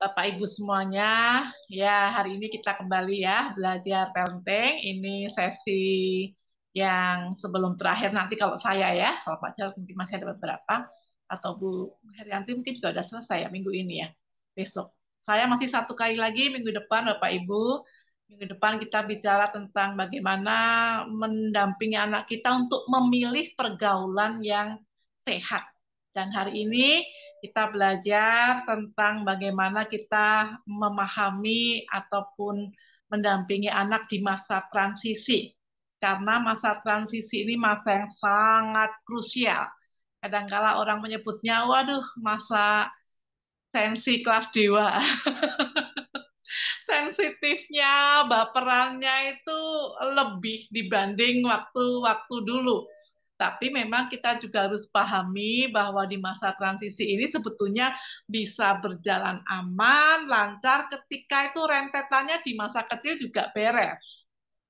Bapak Ibu semuanya. Ya, hari ini kita kembali ya belajar parenting. Ini sesi yang sebelum terakhir nanti kalau saya ya, kalau Pak Charles mungkin masih ada beberapa atau Bu Herianti mungkin juga sudah selesai ya minggu ini ya. Besok. Saya masih satu kali lagi minggu depan Bapak Ibu. Minggu depan kita bicara tentang bagaimana mendampingi anak kita untuk memilih pergaulan yang sehat. Dan hari ini kita belajar tentang bagaimana kita memahami ataupun mendampingi anak di masa transisi. Karena masa transisi ini masa yang sangat krusial. Kadangkala orang menyebutnya, waduh, masa sensi kelas dewa. Sensitifnya, baperannya itu lebih dibanding waktu-waktu dulu tapi memang kita juga harus pahami bahwa di masa transisi ini sebetulnya bisa berjalan aman, lancar ketika itu rentetannya di masa kecil juga beres.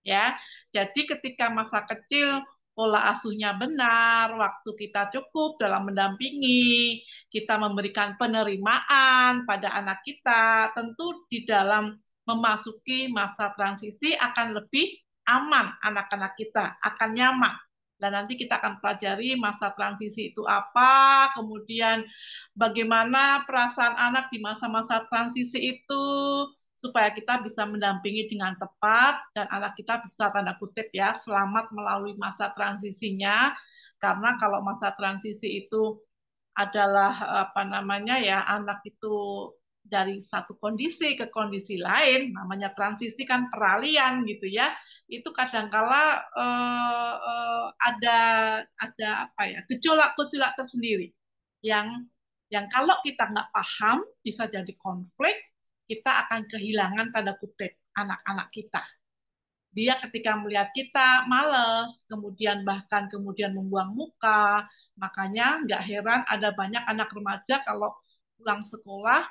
Ya. Jadi ketika masa kecil pola asuhnya benar, waktu kita cukup dalam mendampingi, kita memberikan penerimaan pada anak kita, tentu di dalam memasuki masa transisi akan lebih aman anak-anak kita, akan nyaman dan nanti kita akan pelajari masa transisi itu apa, kemudian bagaimana perasaan anak di masa-masa transisi itu supaya kita bisa mendampingi dengan tepat dan anak kita bisa tanda kutip ya selamat melalui masa transisinya karena kalau masa transisi itu adalah apa namanya ya anak itu dari satu kondisi ke kondisi lain, namanya transisi kan peralihan gitu ya. Itu kadangkala uh, uh, ada ada apa ya gejolak-gejolak tersendiri yang yang kalau kita nggak paham bisa jadi konflik, kita akan kehilangan tanda kutip anak-anak kita. Dia ketika melihat kita males, kemudian bahkan kemudian membuang muka, makanya nggak heran ada banyak anak remaja kalau pulang sekolah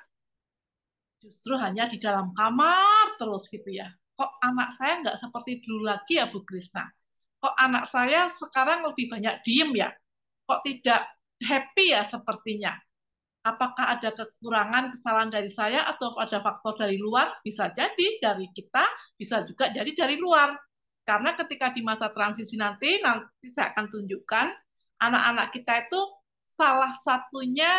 justru hanya di dalam kamar terus gitu ya. Kok anak saya nggak seperti dulu lagi ya Bu Krisna? Kok anak saya sekarang lebih banyak diem ya? Kok tidak happy ya sepertinya? Apakah ada kekurangan kesalahan dari saya atau ada faktor dari luar? Bisa jadi dari kita, bisa juga jadi dari luar. Karena ketika di masa transisi nanti, nanti saya akan tunjukkan anak-anak kita itu salah satunya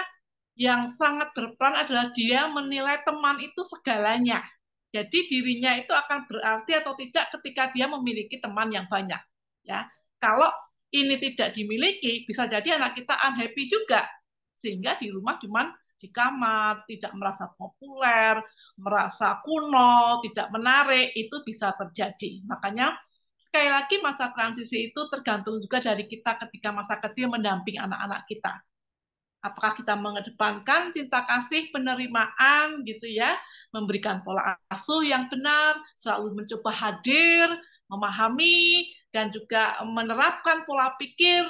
yang sangat berperan adalah dia menilai teman itu segalanya. Jadi dirinya itu akan berarti atau tidak ketika dia memiliki teman yang banyak. Ya, kalau ini tidak dimiliki, bisa jadi anak kita unhappy juga, sehingga di rumah cuma di kamar, tidak merasa populer, merasa kuno, tidak menarik, itu bisa terjadi. Makanya sekali lagi masa transisi itu tergantung juga dari kita ketika masa kecil mendamping anak-anak kita apakah kita mengedepankan cinta kasih, penerimaan gitu ya, memberikan pola asuh yang benar, selalu mencoba hadir, memahami dan juga menerapkan pola pikir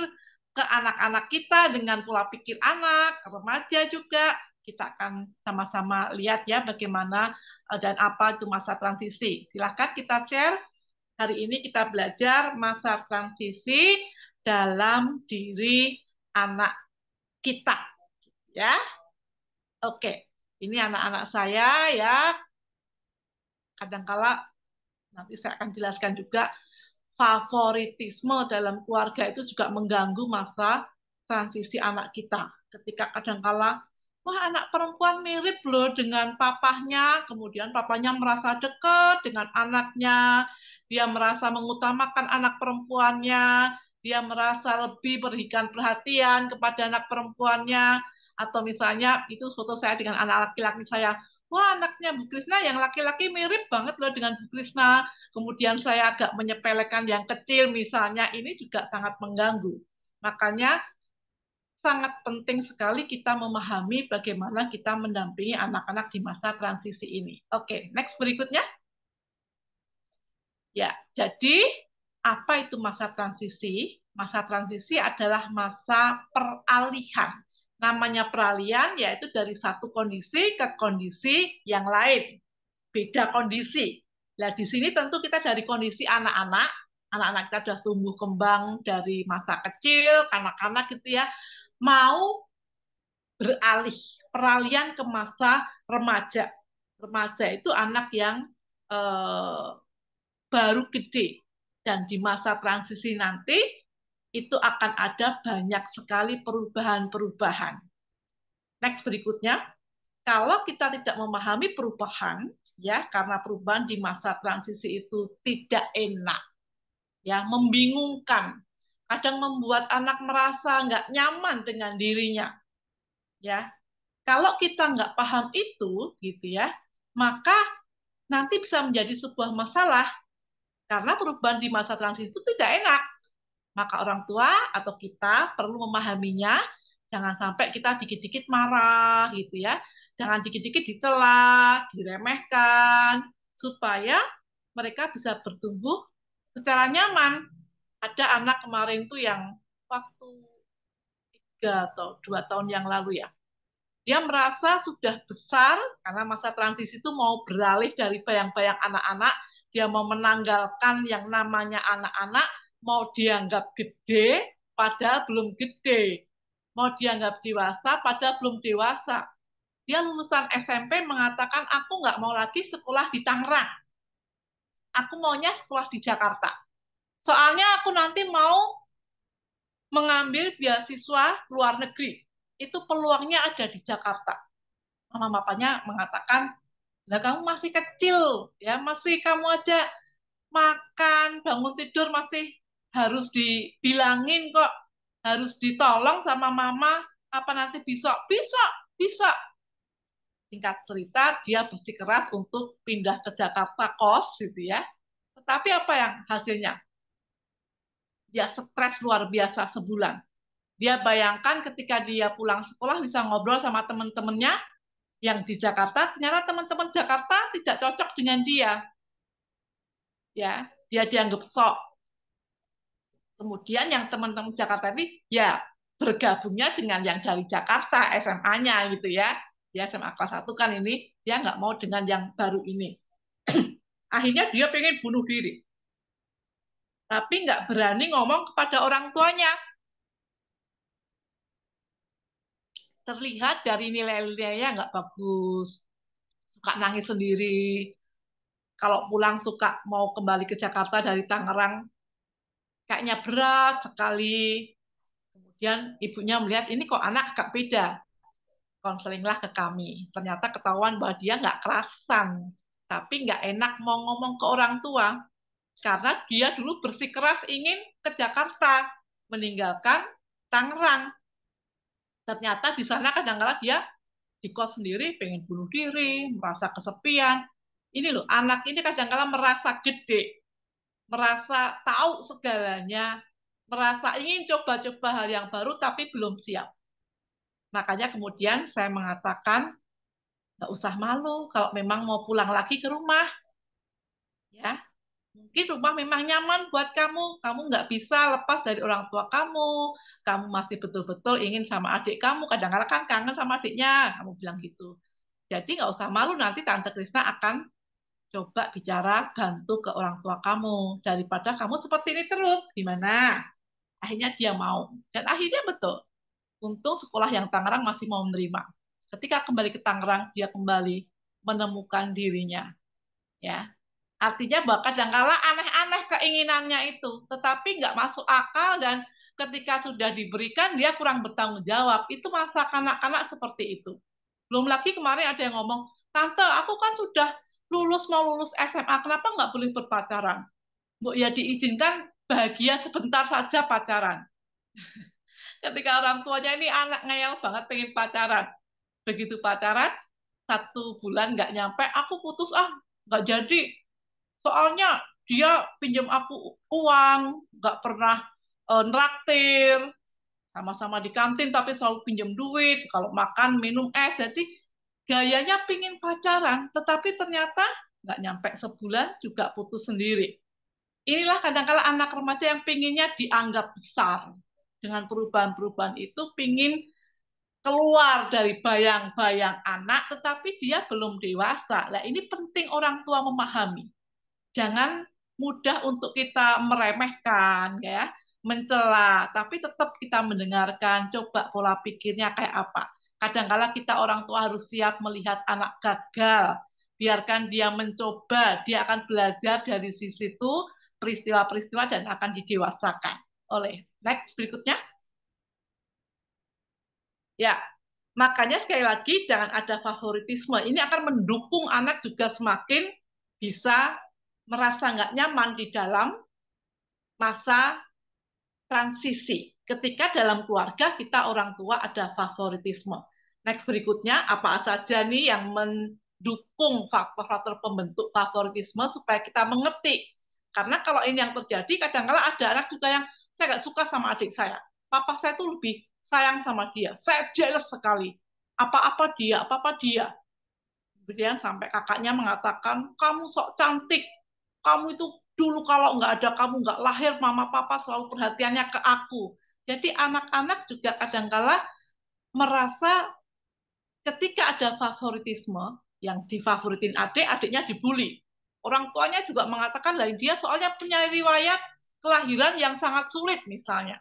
ke anak-anak kita dengan pola pikir anak, remaja juga. Kita akan sama-sama lihat ya bagaimana eh, dan apa itu masa transisi. Silahkan kita share. Hari ini kita belajar masa transisi dalam diri anak kita. Ya. Oke. Ini anak-anak saya ya. Kadangkala nanti saya akan jelaskan juga favoritisme dalam keluarga itu juga mengganggu masa transisi anak kita. Ketika kadangkala wah anak perempuan mirip loh dengan papahnya, kemudian papahnya merasa dekat dengan anaknya, dia merasa mengutamakan anak perempuannya, dia merasa lebih berikan perhatian kepada anak perempuannya atau misalnya itu foto saya dengan anak laki-laki saya wah anaknya Bu Krisna yang laki-laki mirip banget loh dengan Bu Krisna kemudian saya agak menyepelekan yang kecil misalnya ini juga sangat mengganggu makanya sangat penting sekali kita memahami bagaimana kita mendampingi anak-anak di masa transisi ini oke next berikutnya ya jadi apa itu masa transisi? Masa transisi adalah masa peralihan. Namanya peralihan yaitu dari satu kondisi ke kondisi yang lain. Beda kondisi. Nah, di sini tentu kita dari kondisi anak-anak, anak-anak kita sudah tumbuh kembang dari masa kecil, kanak-kanak gitu ya, mau beralih, peralihan ke masa remaja. Remaja itu anak yang eh, baru gede, dan di masa transisi nanti itu akan ada banyak sekali perubahan-perubahan. Next berikutnya, kalau kita tidak memahami perubahan, ya karena perubahan di masa transisi itu tidak enak, ya membingungkan, kadang membuat anak merasa nggak nyaman dengan dirinya, ya. Kalau kita nggak paham itu, gitu ya, maka nanti bisa menjadi sebuah masalah karena perubahan di masa transisi itu tidak enak. Maka orang tua atau kita perlu memahaminya, jangan sampai kita dikit-dikit marah gitu ya. Jangan dikit-dikit dicela, diremehkan supaya mereka bisa bertumbuh secara nyaman. Ada anak kemarin tuh yang waktu tiga atau dua tahun yang lalu ya, dia merasa sudah besar karena masa transisi itu mau beralih dari bayang-bayang anak-anak dia mau menanggalkan yang namanya anak-anak, mau dianggap gede, padahal belum gede. Mau dianggap dewasa, padahal belum dewasa. Dia lulusan SMP mengatakan, aku nggak mau lagi sekolah di Tangerang. Aku maunya sekolah di Jakarta. Soalnya aku nanti mau mengambil beasiswa luar negeri. Itu peluangnya ada di Jakarta. Mama papanya mengatakan, lah kamu masih kecil, ya masih kamu aja makan, bangun tidur masih harus dibilangin kok, harus ditolong sama mama apa nanti besok, besok, besok. Singkat cerita, dia keras untuk pindah ke Jakarta kos gitu ya. Tetapi apa yang hasilnya? Dia stres luar biasa sebulan. Dia bayangkan ketika dia pulang sekolah bisa ngobrol sama teman-temannya, yang di Jakarta ternyata teman-teman Jakarta tidak cocok dengan dia. Ya, dia dianggap sok. Kemudian yang teman-teman Jakarta ini ya bergabungnya dengan yang dari Jakarta SMA-nya gitu ya. Dia SMA kelas 1 kan ini dia nggak mau dengan yang baru ini. Akhirnya dia pengen bunuh diri. Tapi nggak berani ngomong kepada orang tuanya terlihat dari nilai-nilainya ya, nggak bagus, suka nangis sendiri, kalau pulang suka mau kembali ke Jakarta dari Tangerang, kayaknya berat sekali. Kemudian ibunya melihat ini kok anak agak beda, konselinglah ke kami. Ternyata ketahuan bahwa dia nggak kerasan, tapi nggak enak mau ngomong ke orang tua karena dia dulu bersikeras ingin ke Jakarta, meninggalkan Tangerang ternyata di sana kadang-kadang dia ya, di kos sendiri pengen bunuh diri merasa kesepian ini loh anak ini kadang-kadang merasa gede merasa tahu segalanya merasa ingin coba-coba hal yang baru tapi belum siap makanya kemudian saya mengatakan nggak usah malu kalau memang mau pulang lagi ke rumah ya mungkin rumah memang nyaman buat kamu, kamu nggak bisa lepas dari orang tua kamu, kamu masih betul-betul ingin sama adik kamu, kadang-kadang kan kangen sama adiknya, kamu bilang gitu. Jadi nggak usah malu, nanti Tante Krisna akan coba bicara bantu ke orang tua kamu, daripada kamu seperti ini terus, gimana? Akhirnya dia mau. Dan akhirnya betul, untung sekolah yang Tangerang masih mau menerima. Ketika kembali ke Tangerang, dia kembali menemukan dirinya. Ya, Artinya bahkan kadangkala aneh-aneh keinginannya itu, tetapi nggak masuk akal dan ketika sudah diberikan dia kurang bertanggung jawab. Itu masa kanak-kanak seperti itu. Belum lagi kemarin ada yang ngomong, tante aku kan sudah lulus mau lulus SMA, kenapa nggak boleh berpacaran? Bu ya diizinkan bahagia sebentar saja pacaran. ketika orang tuanya ini anak ngeyel banget pengen pacaran. Begitu pacaran, satu bulan nggak nyampe, aku putus ah nggak jadi soalnya dia pinjam aku uang nggak pernah uh, eh, nraktir sama-sama di kantin tapi selalu pinjam duit kalau makan minum es eh, jadi gayanya pingin pacaran tetapi ternyata nggak nyampe sebulan juga putus sendiri inilah kadangkala -kadang anak remaja yang pinginnya dianggap besar dengan perubahan-perubahan itu pingin keluar dari bayang-bayang anak tetapi dia belum dewasa nah ini penting orang tua memahami jangan mudah untuk kita meremehkan ya mencela tapi tetap kita mendengarkan coba pola pikirnya kayak apa kadangkala kita orang tua harus siap melihat anak gagal biarkan dia mencoba dia akan belajar dari sisi itu peristiwa-peristiwa dan akan didewasakan oleh next berikutnya ya Makanya sekali lagi jangan ada favoritisme. Ini akan mendukung anak juga semakin bisa merasa nggak nyaman di dalam masa transisi. Ketika dalam keluarga kita orang tua ada favoritisme. Next berikutnya, apa saja nih yang mendukung faktor-faktor pembentuk favoritisme supaya kita mengerti. Karena kalau ini yang terjadi, kadang-kala ada anak juga yang saya nggak suka sama adik saya. Papa saya tuh lebih sayang sama dia. Saya jealous sekali. Apa-apa dia, apa-apa dia. Kemudian sampai kakaknya mengatakan, kamu sok cantik, kamu itu dulu kalau nggak ada kamu nggak lahir mama papa selalu perhatiannya ke aku jadi anak-anak juga kadangkala merasa ketika ada favoritisme yang difavoritin adik adiknya dibully orang tuanya juga mengatakan lain dia soalnya punya riwayat kelahiran yang sangat sulit misalnya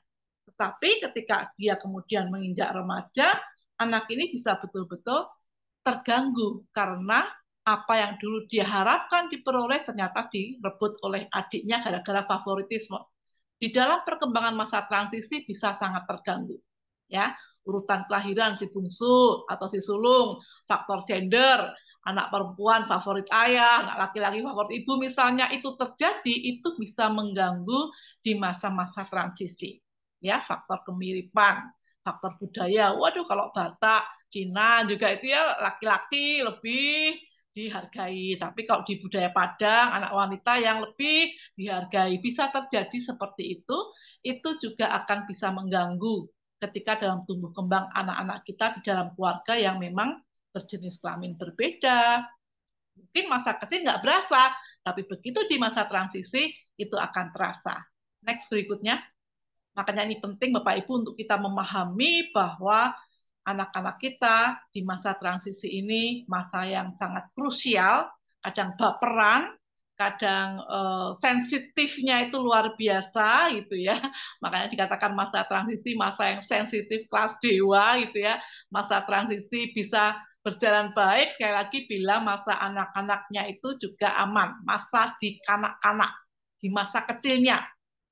tetapi ketika dia kemudian menginjak remaja anak ini bisa betul-betul terganggu karena apa yang dulu diharapkan diperoleh ternyata direbut oleh adiknya gara-gara favoritisme. Di dalam perkembangan masa transisi bisa sangat terganggu. Ya, urutan kelahiran si bungsu atau si sulung, faktor gender, anak perempuan favorit ayah, anak laki-laki favorit ibu misalnya itu terjadi itu bisa mengganggu di masa-masa transisi. Ya, faktor kemiripan, faktor budaya. Waduh kalau Batak, Cina juga itu ya laki-laki lebih dihargai. Tapi kalau di budaya Padang, anak wanita yang lebih dihargai. Bisa terjadi seperti itu, itu juga akan bisa mengganggu ketika dalam tumbuh kembang anak-anak kita di dalam keluarga yang memang berjenis kelamin berbeda. Mungkin masa kecil nggak berasa, tapi begitu di masa transisi itu akan terasa. Next berikutnya. Makanya ini penting Bapak Ibu untuk kita memahami bahwa anak-anak kita di masa transisi ini, masa yang sangat krusial, kadang baperan, kadang uh, sensitifnya itu luar biasa gitu ya. Makanya dikatakan masa transisi masa yang sensitif kelas dewa gitu ya. Masa transisi bisa berjalan baik sekali lagi bila masa anak-anaknya itu juga aman, masa di kanak-kanak, di masa kecilnya.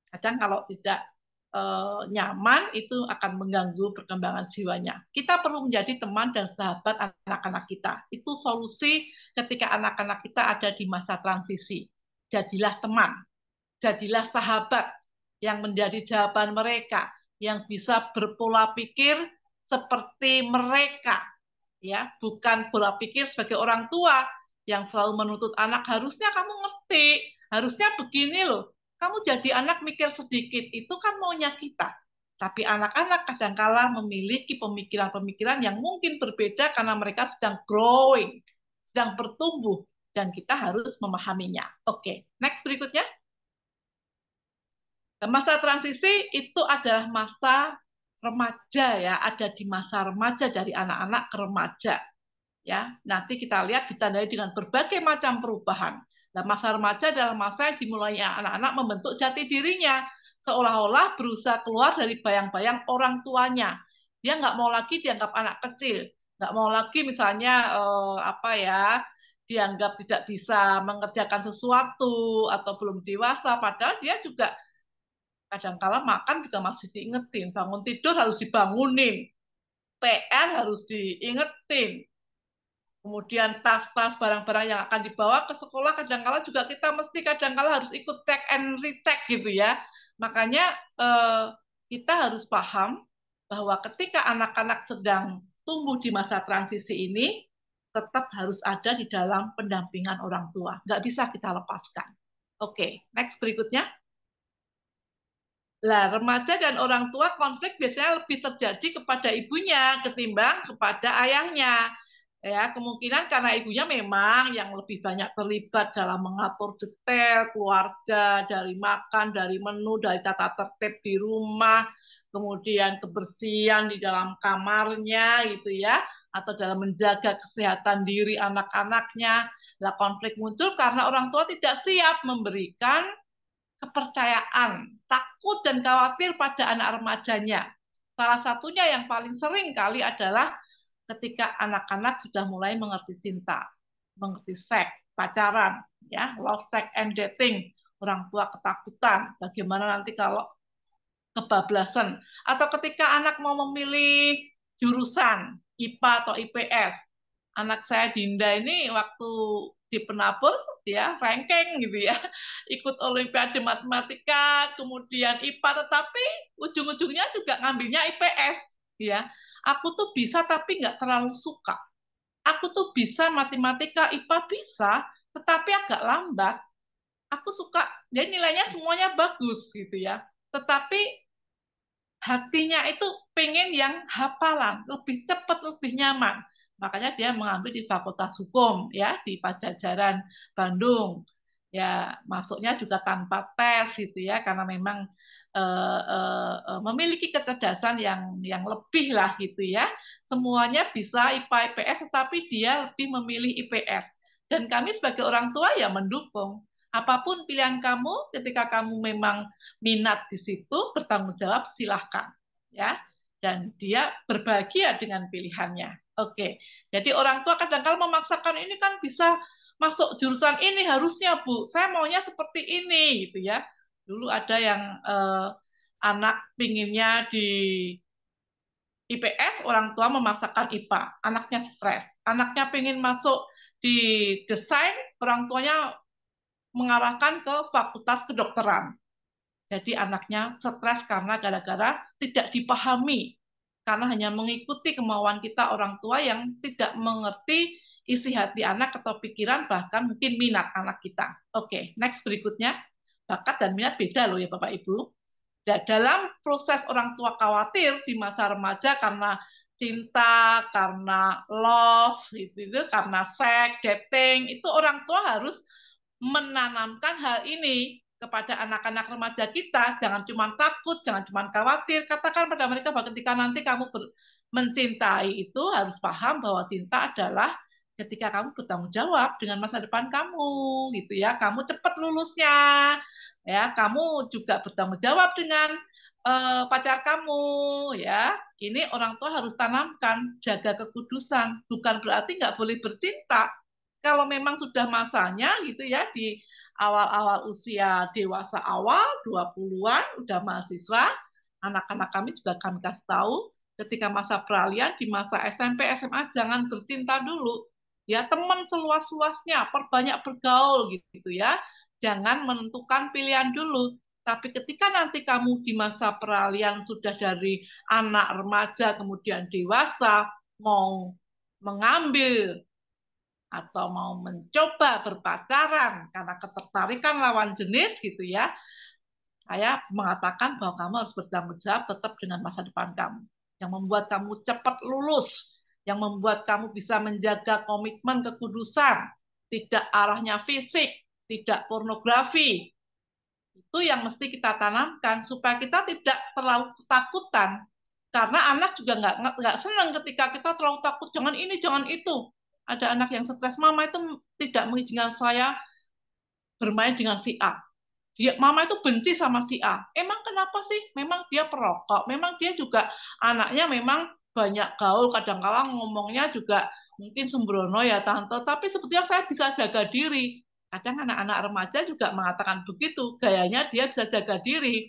Kadang kalau tidak Eh, nyaman itu akan mengganggu perkembangan jiwanya. Kita perlu menjadi teman dan sahabat anak-anak kita. Itu solusi ketika anak-anak kita ada di masa transisi. Jadilah teman, jadilah sahabat yang menjadi jawaban mereka, yang bisa berpola pikir seperti mereka, ya bukan pola pikir sebagai orang tua yang selalu menuntut anak harusnya kamu ngerti, harusnya begini loh, kamu jadi anak mikir sedikit itu kan maunya kita. Tapi anak-anak kadangkala memiliki pemikiran-pemikiran yang mungkin berbeda karena mereka sedang growing, sedang bertumbuh, dan kita harus memahaminya. Oke, okay. next berikutnya. Masa transisi itu adalah masa remaja ya, ada di masa remaja dari anak-anak ke remaja. Ya, nanti kita lihat ditandai dengan berbagai macam perubahan. Dan nah, masa remaja adalah masa yang dimulai anak-anak membentuk jati dirinya, seolah-olah berusaha keluar dari bayang-bayang orang tuanya. Dia nggak mau lagi dianggap anak kecil, nggak mau lagi misalnya eh, apa ya dianggap tidak bisa mengerjakan sesuatu atau belum dewasa, padahal dia juga kadangkala makan juga masih diingetin, bangun tidur harus dibangunin, PR harus diingetin, kemudian tas-tas barang-barang yang akan dibawa ke sekolah kadangkala juga kita mesti kadangkala harus ikut check and recheck gitu ya makanya eh, kita harus paham bahwa ketika anak-anak sedang tumbuh di masa transisi ini tetap harus ada di dalam pendampingan orang tua nggak bisa kita lepaskan oke okay, next berikutnya lah remaja dan orang tua konflik biasanya lebih terjadi kepada ibunya ketimbang kepada ayahnya ya kemungkinan karena ibunya memang yang lebih banyak terlibat dalam mengatur detail keluarga dari makan dari menu dari tata tertib di rumah kemudian kebersihan di dalam kamarnya gitu ya atau dalam menjaga kesehatan diri anak-anaknya lah konflik muncul karena orang tua tidak siap memberikan kepercayaan takut dan khawatir pada anak remajanya salah satunya yang paling sering kali adalah ketika anak-anak sudah mulai mengerti cinta, mengerti seks, pacaran, ya, love sex and dating, orang tua ketakutan, bagaimana nanti kalau kebablasan atau ketika anak mau memilih jurusan IPA atau IPS. Anak saya Dinda ini waktu di penabur ya ranking gitu ya ikut olimpiade matematika kemudian IPA tetapi ujung-ujungnya juga ngambilnya IPS ya Aku tuh bisa tapi nggak terlalu suka. Aku tuh bisa matematika, IPA bisa, tetapi agak lambat. Aku suka, dan nilainya semuanya bagus gitu ya. Tetapi hatinya itu pengen yang hafalan, lebih cepat, lebih nyaman. Makanya dia mengambil di Fakultas Hukum ya di Pajajaran Bandung. Ya, masuknya juga tanpa tes gitu ya karena memang uh, uh, memiliki kecerdasan yang yang lebih lah gitu ya. Semuanya bisa IPA IPS tetapi dia lebih memilih IPS. Dan kami sebagai orang tua ya mendukung. Apapun pilihan kamu ketika kamu memang minat di situ bertanggung jawab silahkan ya. Dan dia berbahagia dengan pilihannya. Oke. Jadi orang tua kadang kadang memaksakan ini kan bisa masuk jurusan ini harusnya Bu. Saya maunya seperti ini gitu ya Dulu ada yang eh, anak pinginnya di IPS, orang tua memaksakan IPA, anaknya stres. Anaknya pingin masuk di desain, orang tuanya mengarahkan ke fakultas kedokteran. Jadi anaknya stres karena gara-gara tidak dipahami, karena hanya mengikuti kemauan kita orang tua yang tidak mengerti isi hati anak atau pikiran bahkan mungkin minat anak kita. Oke, okay, next berikutnya bakat dan minat beda loh ya Bapak Ibu. Dan nah, dalam proses orang tua khawatir di masa remaja karena cinta, karena love, itu, itu karena seks, dating, itu orang tua harus menanamkan hal ini kepada anak-anak remaja kita. Jangan cuma takut, jangan cuma khawatir. Katakan pada mereka bahwa ketika nanti kamu mencintai itu harus paham bahwa cinta adalah ketika kamu bertanggung jawab dengan masa depan kamu gitu ya kamu cepat lulusnya ya kamu juga bertanggung jawab dengan uh, pacar kamu ya ini orang tua harus tanamkan jaga kekudusan bukan berarti nggak boleh bercinta kalau memang sudah masanya gitu ya di awal-awal usia dewasa awal 20-an udah mahasiswa anak-anak kami juga kami kasih tahu ketika masa peralihan di masa SMP SMA jangan bercinta dulu ya teman seluas-luasnya, perbanyak bergaul gitu ya. Jangan menentukan pilihan dulu, tapi ketika nanti kamu di masa peralihan sudah dari anak remaja kemudian dewasa mau mengambil atau mau mencoba berpacaran karena ketertarikan lawan jenis gitu ya, saya mengatakan bahwa kamu harus bertanggung jawab tetap dengan masa depan kamu yang membuat kamu cepat lulus yang membuat kamu bisa menjaga komitmen kekudusan, tidak arahnya fisik, tidak pornografi. Itu yang mesti kita tanamkan supaya kita tidak terlalu ketakutan. Karena anak juga nggak nggak senang ketika kita terlalu takut jangan ini jangan itu. Ada anak yang stres, mama itu tidak mengizinkan saya bermain dengan si A. Dia, mama itu benci sama si A. Emang kenapa sih? Memang dia perokok. Memang dia juga anaknya memang banyak gaul, kadang-kala ngomongnya juga mungkin sembrono ya tante tapi sebetulnya saya bisa jaga diri. Kadang anak-anak remaja juga mengatakan begitu, gayanya dia bisa jaga diri.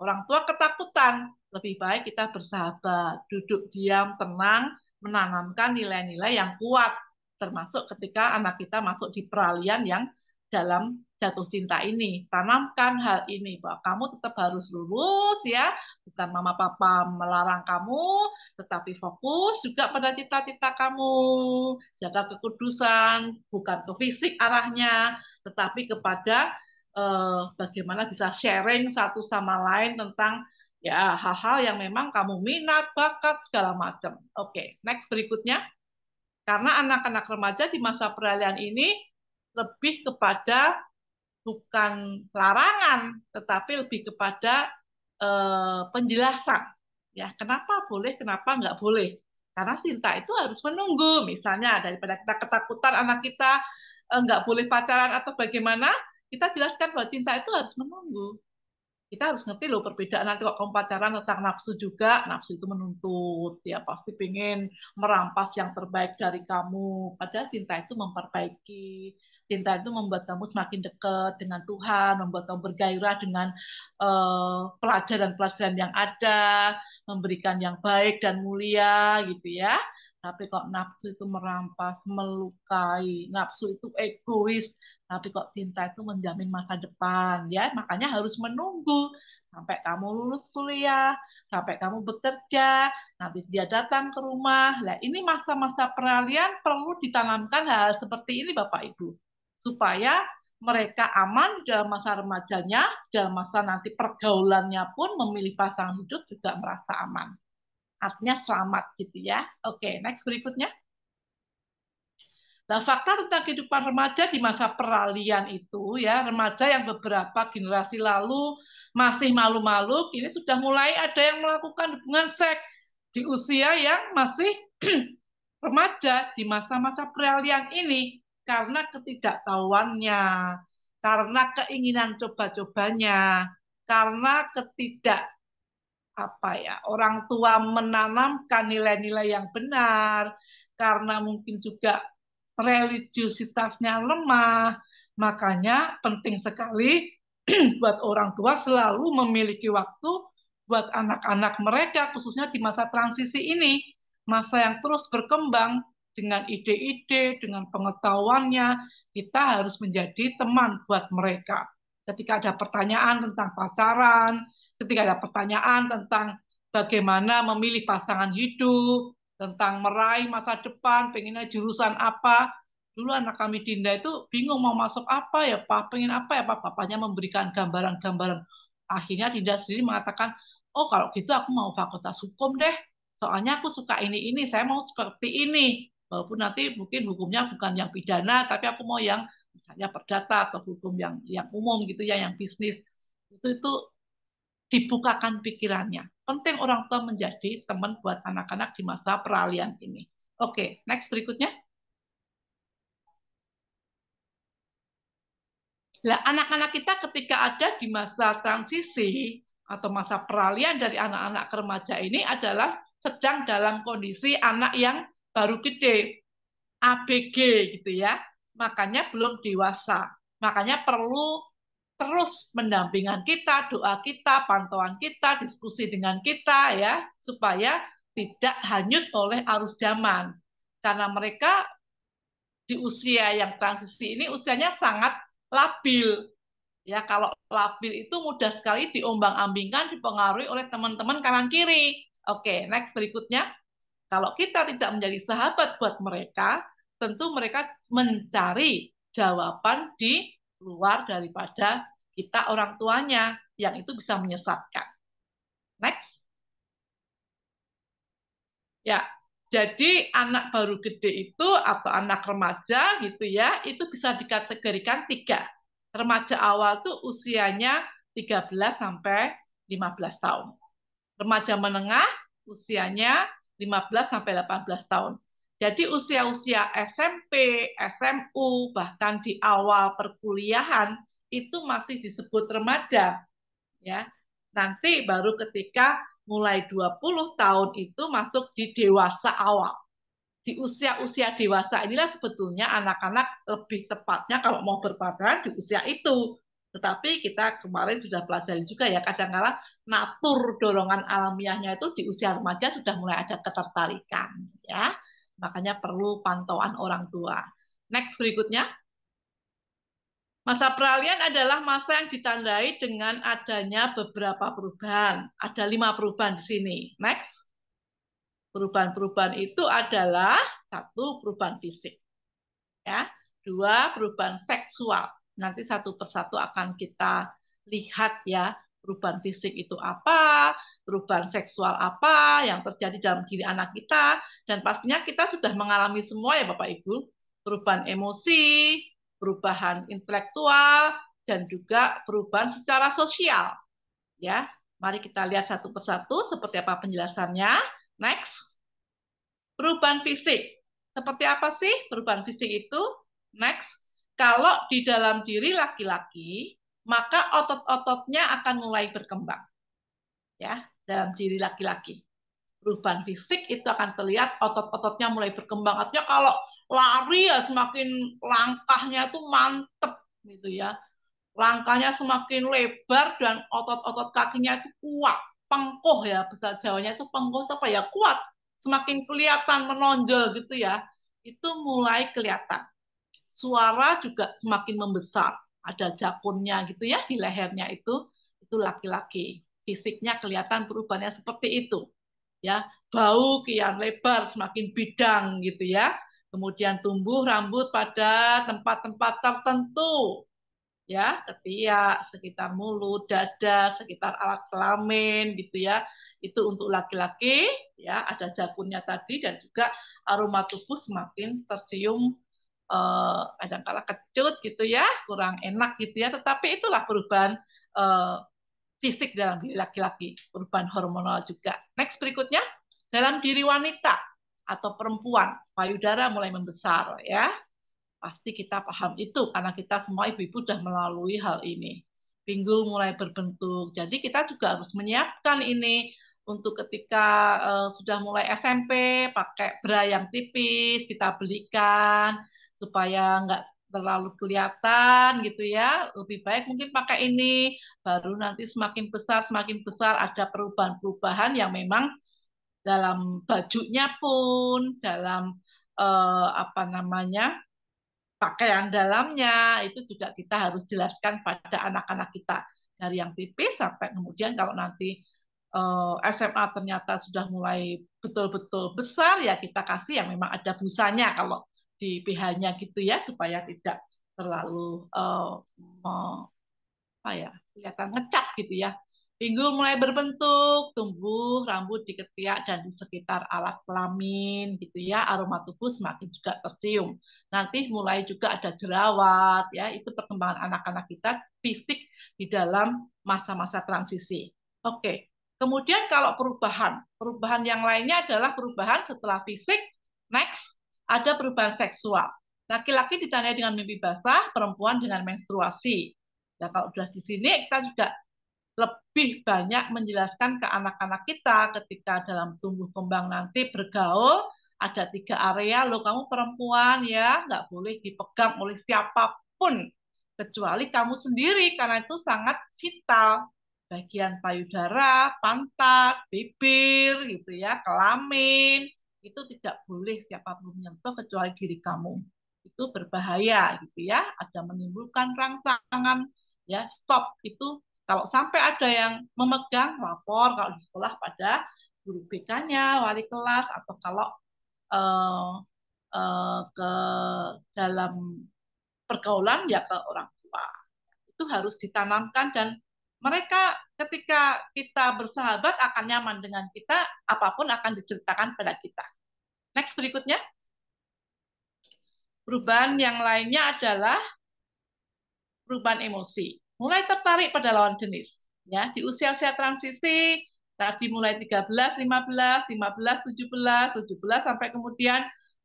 Orang tua ketakutan, lebih baik kita bersahabat, duduk diam, tenang, menanamkan nilai-nilai yang kuat, termasuk ketika anak kita masuk di peralihan yang dalam jatuh cinta ini. Tanamkan hal ini bahwa kamu tetap harus lurus ya, bukan mama papa melarang kamu, tetapi fokus juga pada cita-cita kamu. Jaga kekudusan, bukan ke fisik arahnya, tetapi kepada eh, bagaimana bisa sharing satu sama lain tentang ya hal-hal yang memang kamu minat, bakat segala macam. Oke, okay, next berikutnya. Karena anak-anak remaja di masa peralihan ini lebih kepada bukan larangan tetapi lebih kepada eh, penjelasan ya kenapa boleh kenapa nggak boleh karena cinta itu harus menunggu misalnya daripada kita ketakutan anak kita eh, nggak boleh pacaran atau bagaimana kita jelaskan bahwa cinta itu harus menunggu kita harus ngerti loh perbedaan nanti kok pacaran tentang nafsu juga nafsu itu menuntut ya pasti pengen merampas yang terbaik dari kamu padahal cinta itu memperbaiki cinta itu membuat kamu semakin dekat dengan Tuhan, membuat kamu bergairah dengan eh, pelajaran-pelajaran uh, yang ada, memberikan yang baik dan mulia gitu ya. Tapi kok nafsu itu merampas, melukai, nafsu itu egois, tapi kok cinta itu menjamin masa depan ya. Makanya harus menunggu sampai kamu lulus kuliah, sampai kamu bekerja, nanti dia datang ke rumah. Nah, ini masa-masa peralihan perlu ditanamkan hal seperti ini Bapak Ibu supaya mereka aman dalam masa remajanya, dalam masa nanti pergaulannya pun memilih pasangan hidup juga merasa aman. Artinya selamat gitu ya. Oke, next berikutnya. Nah, fakta tentang kehidupan remaja di masa peralihan itu ya, remaja yang beberapa generasi lalu masih malu-malu, ini sudah mulai ada yang melakukan hubungan seks di usia yang masih remaja di masa-masa peralihan ini karena ketidaktahuannya, karena keinginan coba-cobanya, karena ketidak apa ya orang tua menanamkan nilai-nilai yang benar karena mungkin juga religiusitasnya lemah makanya penting sekali buat orang tua selalu memiliki waktu buat anak-anak mereka khususnya di masa transisi ini masa yang terus berkembang dengan ide-ide, dengan pengetahuannya, kita harus menjadi teman buat mereka. Ketika ada pertanyaan tentang pacaran, ketika ada pertanyaan tentang bagaimana memilih pasangan hidup, tentang meraih masa depan, pengennya jurusan apa. Dulu anak kami Dinda itu bingung mau masuk apa ya Pak, pengen apa ya Pak. papanya memberikan gambaran-gambaran. Akhirnya Dinda sendiri mengatakan, oh kalau gitu aku mau fakultas hukum deh soalnya aku suka ini ini saya mau seperti ini walaupun nanti mungkin hukumnya bukan yang pidana tapi aku mau yang misalnya perdata atau hukum yang yang umum gitu ya yang bisnis itu itu dibukakan pikirannya penting orang tua menjadi teman buat anak-anak di masa peralihan ini oke next berikutnya lah anak-anak kita ketika ada di masa transisi atau masa peralihan dari anak-anak ke remaja ini adalah sedang dalam kondisi anak yang baru gede, ABG gitu ya. Makanya belum dewasa. Makanya perlu terus mendampingan kita, doa kita, pantauan kita, diskusi dengan kita ya, supaya tidak hanyut oleh arus zaman. Karena mereka di usia yang transisi ini usianya sangat labil. Ya, kalau labil itu mudah sekali diombang-ambingkan, dipengaruhi oleh teman-teman kanan kiri. Oke, next berikutnya. Kalau kita tidak menjadi sahabat buat mereka, tentu mereka mencari jawaban di luar daripada kita orang tuanya yang itu bisa menyesatkan. Next. Ya, jadi anak baru gede itu atau anak remaja gitu ya, itu bisa dikategorikan tiga. Remaja awal itu usianya 13 sampai 15 tahun. Remaja menengah usianya 15 sampai 18 tahun. Jadi usia-usia SMP, SMU, bahkan di awal perkuliahan itu masih disebut remaja. Ya. Nanti baru ketika mulai 20 tahun itu masuk di dewasa awal. Di usia-usia dewasa inilah sebetulnya anak-anak lebih tepatnya kalau mau berpacaran di usia itu. Tetapi kita kemarin sudah pelajari juga ya, kadang-kala natur dorongan alamiahnya itu di usia remaja sudah mulai ada ketertarikan. ya Makanya perlu pantauan orang tua. Next berikutnya. Masa peralihan adalah masa yang ditandai dengan adanya beberapa perubahan. Ada lima perubahan di sini. Next. Perubahan-perubahan itu adalah satu perubahan fisik. Ya, dua perubahan seksual nanti satu persatu akan kita lihat ya perubahan fisik itu apa, perubahan seksual apa yang terjadi dalam diri anak kita, dan pastinya kita sudah mengalami semua ya Bapak Ibu, perubahan emosi, perubahan intelektual, dan juga perubahan secara sosial. Ya, mari kita lihat satu persatu seperti apa penjelasannya. Next, perubahan fisik. Seperti apa sih perubahan fisik itu? Next, kalau di dalam diri laki-laki, maka otot-ototnya akan mulai berkembang. Ya, dalam diri laki-laki. Perubahan fisik itu akan terlihat otot-ototnya mulai berkembang. Artinya kalau lari ya semakin langkahnya itu mantep gitu ya. Langkahnya semakin lebar dan otot-otot kakinya itu kuat. Pengkoh ya, bahasa Jawanya itu pengkoh apa ya? Kuat. Semakin kelihatan menonjol gitu ya. Itu mulai kelihatan suara juga semakin membesar. Ada jakunnya gitu ya di lehernya itu, itu laki-laki. Fisiknya kelihatan perubahannya seperti itu. Ya, bau kian lebar, semakin bidang gitu ya. Kemudian tumbuh rambut pada tempat-tempat tertentu. Ya, ketiak, sekitar mulut, dada, sekitar alat kelamin gitu ya. Itu untuk laki-laki, ya, ada jakunnya tadi dan juga aroma tubuh semakin tercium kadang-kala eh, kadangkala kecut gitu ya, kurang enak gitu ya. Tetapi itulah perubahan eh, fisik dalam diri laki-laki, perubahan hormonal juga. Next berikutnya dalam diri wanita atau perempuan, payudara mulai membesar ya. Pasti kita paham itu karena kita semua ibu-ibu sudah melalui hal ini. Pinggul mulai berbentuk. Jadi kita juga harus menyiapkan ini untuk ketika uh, sudah mulai SMP pakai bra yang tipis kita belikan supaya nggak terlalu kelihatan gitu ya. Lebih baik mungkin pakai ini, baru nanti semakin besar, semakin besar ada perubahan-perubahan yang memang dalam bajunya pun, dalam eh, apa namanya pakaian dalamnya itu juga kita harus jelaskan pada anak-anak kita dari yang tipis sampai kemudian kalau nanti eh, SMA ternyata sudah mulai betul-betul besar ya kita kasih yang memang ada busanya kalau di pH-nya gitu ya supaya tidak terlalu uh, apa ya kelihatan ngecap gitu ya. Pinggul mulai berbentuk, tumbuh rambut di ketiak dan di sekitar alat kelamin gitu ya. Aroma tubuh semakin juga tercium. Nanti mulai juga ada jerawat ya. Itu perkembangan anak-anak kita fisik di dalam masa-masa transisi. Oke. Kemudian kalau perubahan, perubahan yang lainnya adalah perubahan setelah fisik next ada perubahan seksual. Laki-laki ditandai dengan mimpi basah, perempuan dengan menstruasi. Nah, kalau sudah di sini, kita juga lebih banyak menjelaskan ke anak-anak kita ketika dalam tumbuh kembang nanti bergaul, ada tiga area, lo kamu perempuan ya, nggak boleh dipegang oleh siapapun, kecuali kamu sendiri, karena itu sangat vital. Bagian payudara, pantat, bibir, gitu ya, kelamin, itu tidak boleh siapapun menyentuh kecuali diri kamu. Itu berbahaya gitu ya, ada menimbulkan rangsangan ya stop itu kalau sampai ada yang memegang lapor kalau di sekolah pada guru BK-nya, wali kelas atau kalau uh, uh, ke dalam pergaulan ya ke orang tua. Itu harus ditanamkan dan mereka ketika kita bersahabat akan nyaman dengan kita, apapun akan diceritakan pada kita. Next berikutnya. Perubahan yang lainnya adalah perubahan emosi. Mulai tertarik pada lawan jenis. Ya, di usia-usia transisi tadi mulai 13, 15, 15, 17, 17 sampai kemudian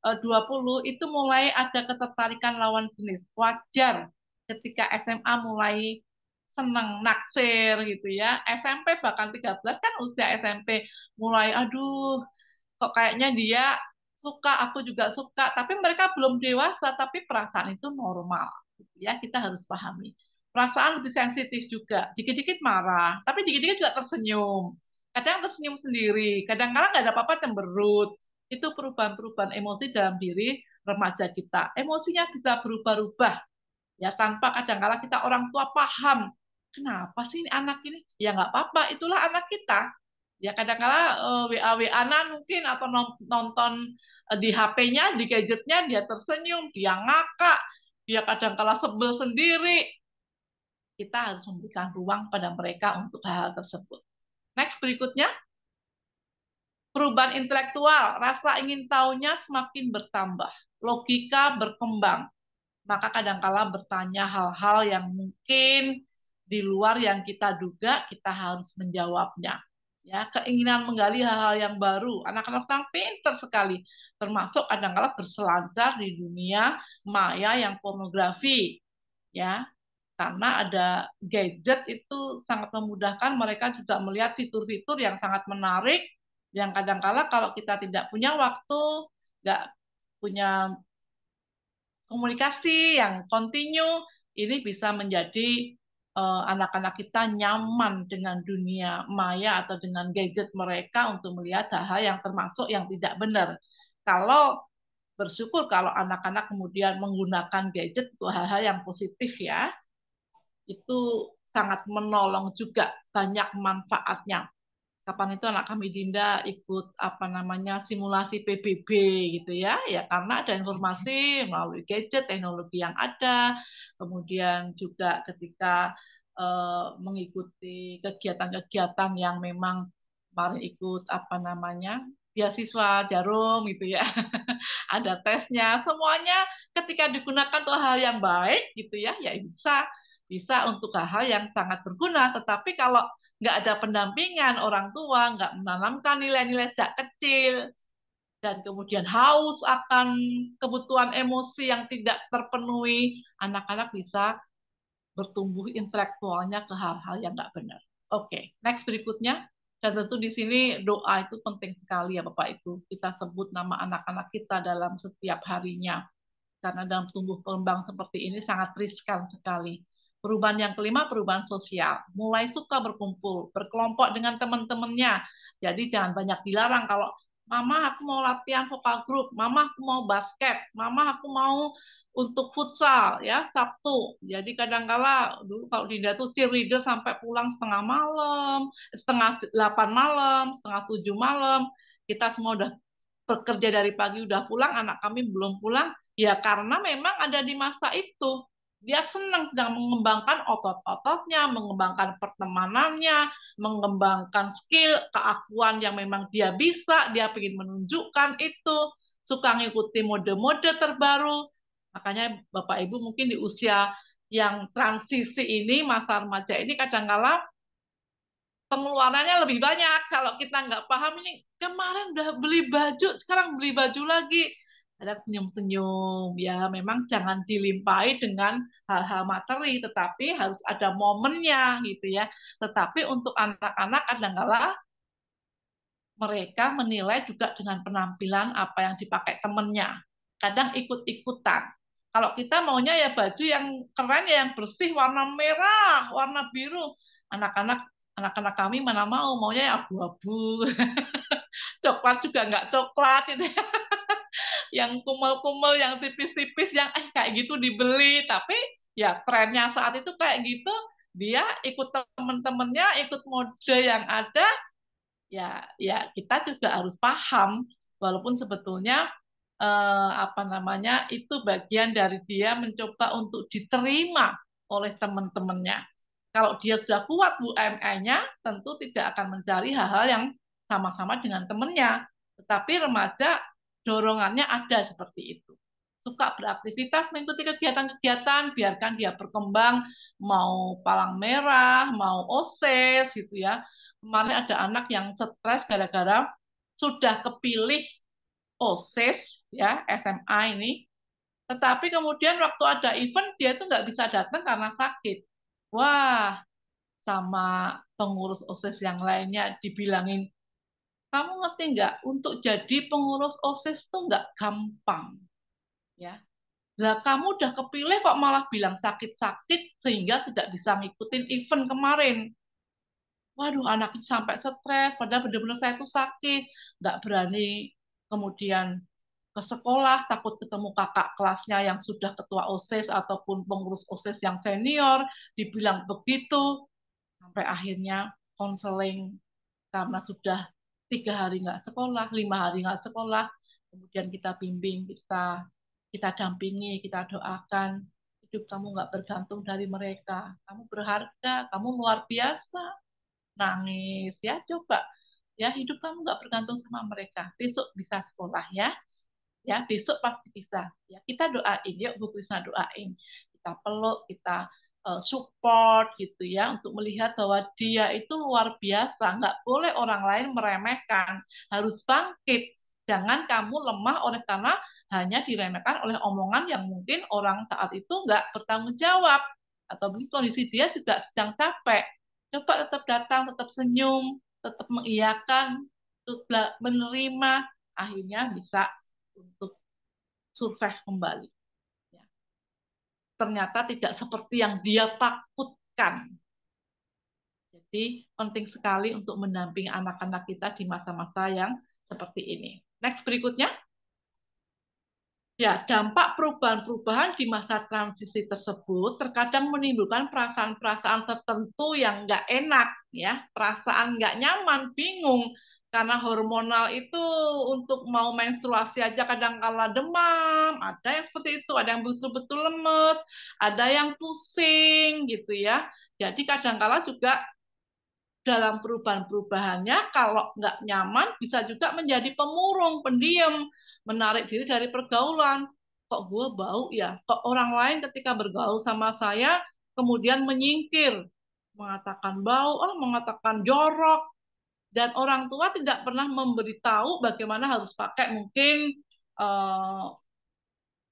20 eh, itu mulai ada ketertarikan lawan jenis. Wajar ketika SMA mulai seneng naksir gitu ya. SMP bahkan 13 kan usia SMP mulai aduh kok kayaknya dia suka, aku juga suka, tapi mereka belum dewasa tapi perasaan itu normal gitu ya. Kita harus pahami. Perasaan lebih sensitif juga. Dikit-dikit marah, tapi dikit-dikit juga tersenyum. Kadang tersenyum sendiri, kadang-kadang nggak ada apa-apa cemberut. Itu perubahan-perubahan emosi dalam diri remaja kita. Emosinya bisa berubah-ubah ya tanpa kadang kadangkala kita orang tua paham kenapa sih ini anak ini ya nggak apa-apa itulah anak kita ya kadang-kala uh, eh, wa wa mungkin atau nonton eh, di hp-nya di gadgetnya dia tersenyum dia ngakak dia kadang-kala sebel sendiri kita harus memberikan ruang pada mereka untuk hal, -hal tersebut next berikutnya perubahan intelektual rasa ingin tahunya semakin bertambah logika berkembang maka kadang-kala bertanya hal-hal yang mungkin di luar yang kita duga kita harus menjawabnya ya keinginan menggali hal-hal yang baru anak-anak sekarang pinter sekali termasuk kadang-kala berselancar di dunia maya yang pornografi ya karena ada gadget itu sangat memudahkan mereka juga melihat fitur-fitur yang sangat menarik yang kadang-kala kalau kita tidak punya waktu nggak punya komunikasi yang kontinu ini bisa menjadi Eh, anak-anak kita nyaman dengan dunia maya atau dengan gadget mereka untuk melihat hal-hal yang termasuk yang tidak benar. Kalau bersyukur kalau anak-anak kemudian menggunakan gadget untuk hal-hal yang positif ya, itu sangat menolong juga banyak manfaatnya kapan itu anak kami Dinda ikut apa namanya simulasi PBB gitu ya ya karena ada informasi melalui gadget teknologi yang ada kemudian juga ketika eh, mengikuti kegiatan-kegiatan yang memang kemarin ikut apa namanya beasiswa jarum gitu ya ada tesnya semuanya ketika digunakan untuk hal yang baik gitu ya ya bisa bisa untuk hal-hal yang sangat berguna tetapi kalau nggak ada pendampingan orang tua, nggak menanamkan nilai-nilai sejak kecil, dan kemudian haus akan kebutuhan emosi yang tidak terpenuhi, anak-anak bisa bertumbuh intelektualnya ke hal-hal yang nggak benar. Oke, okay, next berikutnya. Dan tentu di sini doa itu penting sekali ya Bapak Ibu. Kita sebut nama anak-anak kita dalam setiap harinya. Karena dalam tumbuh kembang seperti ini sangat riskan sekali. Perubahan yang kelima, perubahan sosial. Mulai suka berkumpul, berkelompok dengan teman-temannya. Jadi jangan banyak dilarang kalau Mama aku mau latihan vokal grup, Mama aku mau basket, Mama aku mau untuk futsal ya Sabtu. Jadi kadangkala dulu kalau Dinda tuh cheerleader sampai pulang setengah malam, setengah delapan malam, setengah tujuh malam. Kita semua udah bekerja dari pagi udah pulang, anak kami belum pulang. Ya karena memang ada di masa itu dia senang sedang mengembangkan otot-ototnya, mengembangkan pertemanannya, mengembangkan skill, keakuan yang memang dia bisa, dia ingin menunjukkan itu, suka ngikuti mode-mode terbaru. Makanya Bapak Ibu mungkin di usia yang transisi ini, masa remaja ini kadang-kala pengeluarannya lebih banyak. Kalau kita nggak paham ini, kemarin udah beli baju, sekarang beli baju lagi ada senyum-senyum ya memang jangan dilimpahi dengan hal-hal materi tetapi harus ada momennya gitu ya tetapi untuk anak-anak kadangkala mereka menilai juga dengan penampilan apa yang dipakai temennya kadang ikut-ikutan kalau kita maunya ya baju yang keren ya yang bersih warna merah warna biru anak-anak anak-anak kami mana mau maunya ya abu-abu coklat juga nggak coklat gitu ya yang kumel-kumel, yang tipis-tipis, yang eh kayak gitu dibeli. Tapi ya trennya saat itu kayak gitu, dia ikut temen-temennya, ikut mode yang ada, ya ya kita juga harus paham walaupun sebetulnya eh, apa namanya itu bagian dari dia mencoba untuk diterima oleh temen-temennya Kalau dia sudah kuat UMI-nya, tentu tidak akan mencari hal-hal yang sama-sama dengan temennya Tetapi remaja dorongannya ada seperti itu. Suka beraktivitas, mengikuti kegiatan-kegiatan, biarkan dia berkembang, mau palang merah, mau OSIS gitu ya. Kemarin ada anak yang stres gara-gara sudah kepilih OSIS ya, SMA ini. Tetapi kemudian waktu ada event dia itu nggak bisa datang karena sakit. Wah, sama pengurus OSIS yang lainnya dibilangin kamu ngerti nggak? Untuk jadi pengurus OSIS itu nggak gampang. Ya. Lah kamu udah kepilih kok malah bilang sakit-sakit sehingga tidak bisa ngikutin event kemarin. Waduh, anak sampai stres, padahal benar-benar saya itu sakit, nggak berani kemudian ke sekolah takut ketemu kakak kelasnya yang sudah ketua OSIS ataupun pengurus OSIS yang senior dibilang begitu sampai akhirnya konseling karena sudah tiga hari nggak sekolah, lima hari nggak sekolah, kemudian kita bimbing, kita kita dampingi, kita doakan, hidup kamu nggak bergantung dari mereka. Kamu berharga, kamu luar biasa. Nangis ya coba. Ya hidup kamu nggak bergantung sama mereka. Besok bisa sekolah ya. Ya besok pasti bisa. Ya kita doain. Yuk Bu Krisna doain. Kita peluk, kita Eh, support gitu ya untuk melihat bahwa dia itu luar biasa nggak boleh orang lain meremehkan harus bangkit jangan kamu lemah oleh karena hanya diremehkan oleh omongan yang mungkin orang saat itu nggak bertanggung jawab atau mungkin kondisi dia juga sedang capek coba tetap datang tetap senyum tetap mengiyakan menerima akhirnya bisa untuk survive kembali ternyata tidak seperti yang dia takutkan. Jadi penting sekali untuk mendampingi anak-anak kita di masa-masa yang seperti ini. Next berikutnya. Ya, dampak perubahan-perubahan di masa transisi tersebut terkadang menimbulkan perasaan-perasaan tertentu yang nggak enak, ya, perasaan nggak nyaman, bingung, karena hormonal itu untuk mau menstruasi aja kadang kala demam, ada yang seperti itu, ada yang betul-betul lemes, ada yang pusing gitu ya. Jadi kadang kala juga dalam perubahan-perubahannya kalau nggak nyaman bisa juga menjadi pemurung, pendiam, menarik diri dari pergaulan. Kok gue bau ya? Kok orang lain ketika bergaul sama saya kemudian menyingkir, mengatakan bau, oh mengatakan jorok, dan orang tua tidak pernah memberitahu bagaimana harus pakai mungkin eh,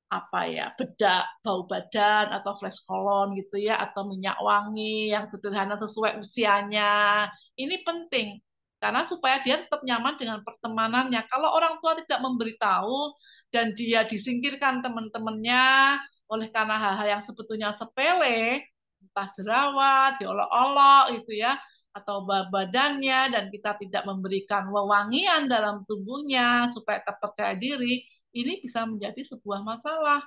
apa ya bedak bau badan atau flash colon gitu ya atau minyak wangi yang sederhana sesuai usianya ini penting karena supaya dia tetap nyaman dengan pertemanannya kalau orang tua tidak memberitahu dan dia disingkirkan teman-temannya oleh karena hal-hal yang sebetulnya sepele entah jerawat diolok-olok gitu ya atau badannya dan kita tidak memberikan wewangian dalam tubuhnya supaya terpercaya diri, ini bisa menjadi sebuah masalah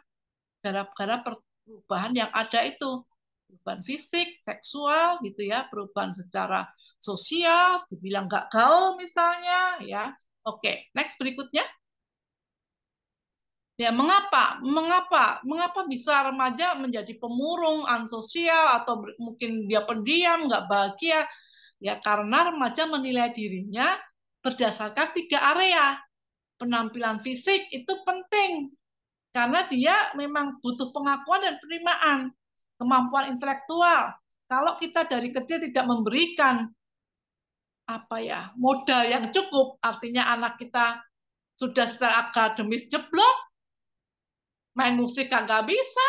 gara-gara perubahan yang ada itu perubahan fisik, seksual gitu ya, perubahan secara sosial, dibilang nggak gaul misalnya ya. Oke, next berikutnya. Ya, mengapa? Mengapa? Mengapa bisa remaja menjadi pemurung, ansosial atau mungkin dia pendiam, nggak bahagia? Ya, karena remaja menilai dirinya berdasarkan tiga area. Penampilan fisik itu penting karena dia memang butuh pengakuan dan penerimaan. Kemampuan intelektual. Kalau kita dari kecil tidak memberikan apa ya modal yang cukup, artinya anak kita sudah secara akademis jeblok, main musik kagak bisa,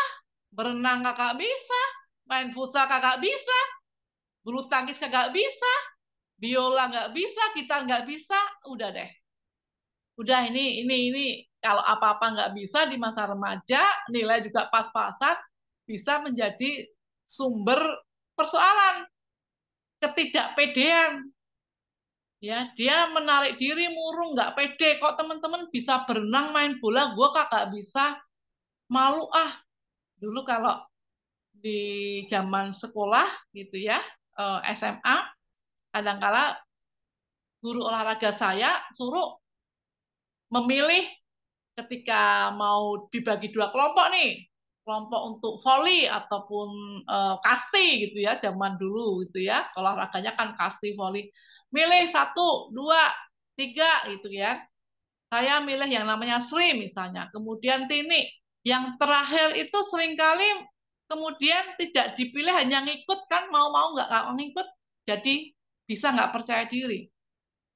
berenang kagak bisa, main futsal kagak bisa, bulu tangkis kagak bisa, biola nggak bisa, kita nggak bisa, udah deh. Udah ini ini ini kalau apa-apa nggak bisa di masa remaja, nilai juga pas-pasan bisa menjadi sumber persoalan ketidakpedean. Ya, dia menarik diri murung nggak pede. Kok teman-teman bisa berenang, main bola, gue kagak bisa. Malu ah. Dulu kalau di zaman sekolah gitu ya, Eh, SMA, kadangkala guru olahraga saya suruh memilih ketika mau dibagi dua kelompok nih kelompok untuk volley ataupun uh, kasti gitu ya zaman dulu gitu ya olahraganya kan kasti volley milih satu dua tiga gitu ya saya milih yang namanya Sri misalnya kemudian Tini yang terakhir itu seringkali kemudian tidak dipilih hanya ngikut kan mau-mau nggak -mau ngikut jadi bisa nggak percaya diri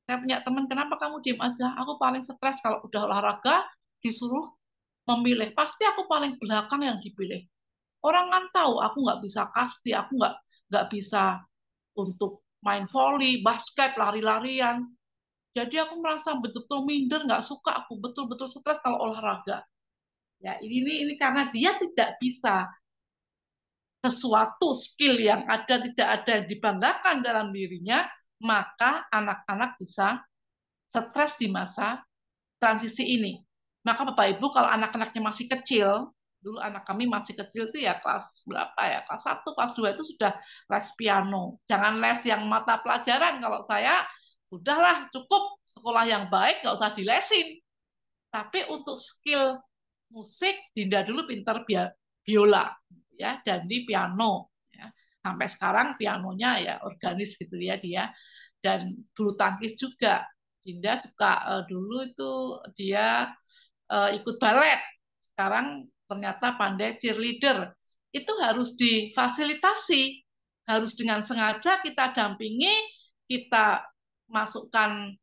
saya punya teman kenapa kamu diem aja aku paling stres kalau udah olahraga disuruh memilih pasti aku paling belakang yang dipilih orang kan tahu aku nggak bisa kasti aku nggak nggak bisa untuk main volley basket lari-larian jadi aku merasa betul-betul minder nggak suka aku betul-betul stres kalau olahraga ya ini ini karena dia tidak bisa sesuatu skill yang ada tidak ada yang dibanggakan dalam dirinya, maka anak-anak bisa stres di masa transisi ini. Maka Bapak Ibu kalau anak-anaknya masih kecil, dulu anak kami masih kecil itu ya kelas berapa ya, kelas 1, kelas 2 itu sudah les piano. Jangan les yang mata pelajaran kalau saya, udahlah cukup sekolah yang baik, nggak usah dilesin. Tapi untuk skill musik, Dinda dulu pinter biola ya dan di piano ya. sampai sekarang pianonya ya organis gitu ya dia dan bulu tangkis juga Dinda suka uh, dulu itu dia uh, ikut balet sekarang ternyata pandai cheerleader itu harus difasilitasi harus dengan sengaja kita dampingi kita masukkan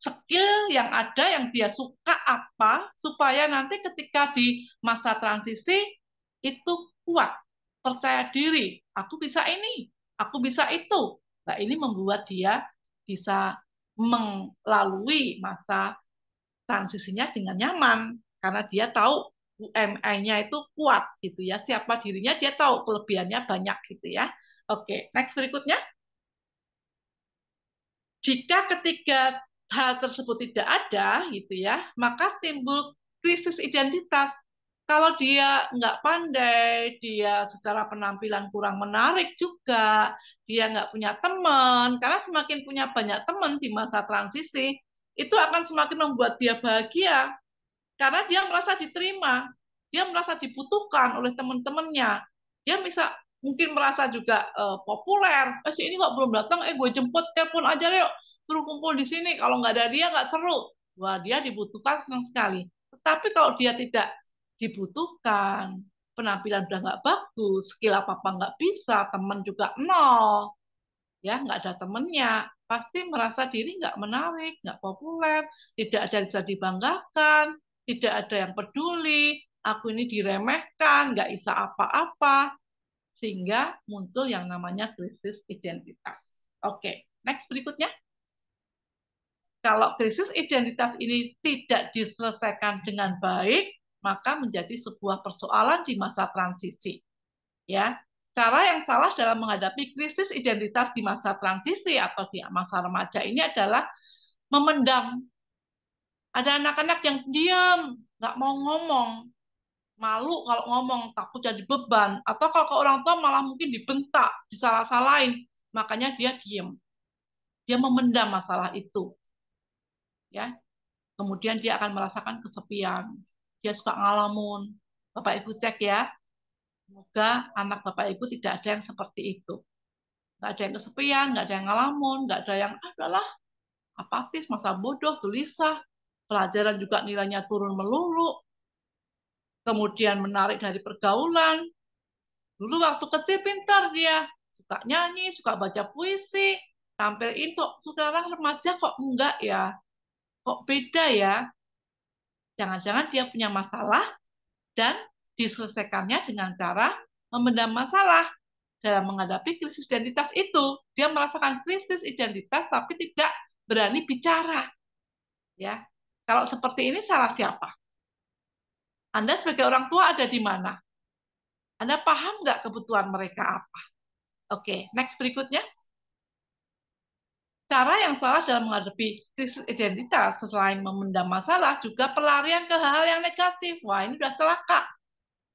skill yang ada yang dia suka apa supaya nanti ketika di masa transisi itu kuat, percaya diri, aku bisa ini, aku bisa itu. Nah, ini membuat dia bisa melalui masa transisinya dengan nyaman karena dia tahu UMI-nya itu kuat gitu ya. Siapa dirinya dia tahu kelebihannya banyak gitu ya. Oke, next berikutnya. Jika ketiga hal tersebut tidak ada gitu ya, maka timbul krisis identitas kalau dia nggak pandai, dia secara penampilan kurang menarik juga, dia nggak punya teman, karena semakin punya banyak teman di masa transisi, itu akan semakin membuat dia bahagia. Karena dia merasa diterima, dia merasa dibutuhkan oleh teman-temannya. Dia bisa mungkin merasa juga uh, populer. Eh, si ini kok belum datang, eh gue jemput, telepon aja yuk, suruh kumpul di sini. Kalau nggak ada dia nggak seru. Wah, dia dibutuhkan senang sekali. Tetapi kalau dia tidak dibutuhkan, penampilan udah nggak bagus, skill apa-apa nggak bisa, teman juga nol, ya nggak ada temennya, pasti merasa diri nggak menarik, nggak populer, tidak ada yang bisa dibanggakan, tidak ada yang peduli, aku ini diremehkan, nggak bisa apa-apa, sehingga muncul yang namanya krisis identitas. Oke, next berikutnya. Kalau krisis identitas ini tidak diselesaikan dengan baik, maka menjadi sebuah persoalan di masa transisi. Ya, cara yang salah dalam menghadapi krisis identitas di masa transisi atau di masa remaja ini adalah memendam. Ada anak-anak yang diam, nggak mau ngomong, malu kalau ngomong, takut jadi beban, atau kalau ke orang tua malah mungkin dibentak, disalah-salahin, makanya dia diam. Dia memendam masalah itu. Ya. Kemudian dia akan merasakan kesepian, dia suka ngalamun. Bapak Ibu cek ya. Semoga anak Bapak Ibu tidak ada yang seperti itu. Nggak ada yang kesepian, nggak ada yang ngalamun, nggak ada yang adalah apatis, masa bodoh, gelisah, pelajaran juga nilainya turun melulu, kemudian menarik dari pergaulan. Dulu waktu kecil pintar dia, suka nyanyi, suka baca puisi, tampil itu. Sekarang remaja kok enggak ya? Kok beda ya? Jangan-jangan dia punya masalah dan diselesaikannya dengan cara memendam masalah dalam menghadapi krisis identitas itu. Dia merasakan krisis identitas tapi tidak berani bicara. Ya. Kalau seperti ini salah siapa? Anda sebagai orang tua ada di mana? Anda paham nggak kebutuhan mereka apa? Oke, okay, next berikutnya. Cara yang salah dalam menghadapi krisis identitas selain memendam masalah juga pelarian ke hal-hal yang negatif. Wah, ini sudah celaka.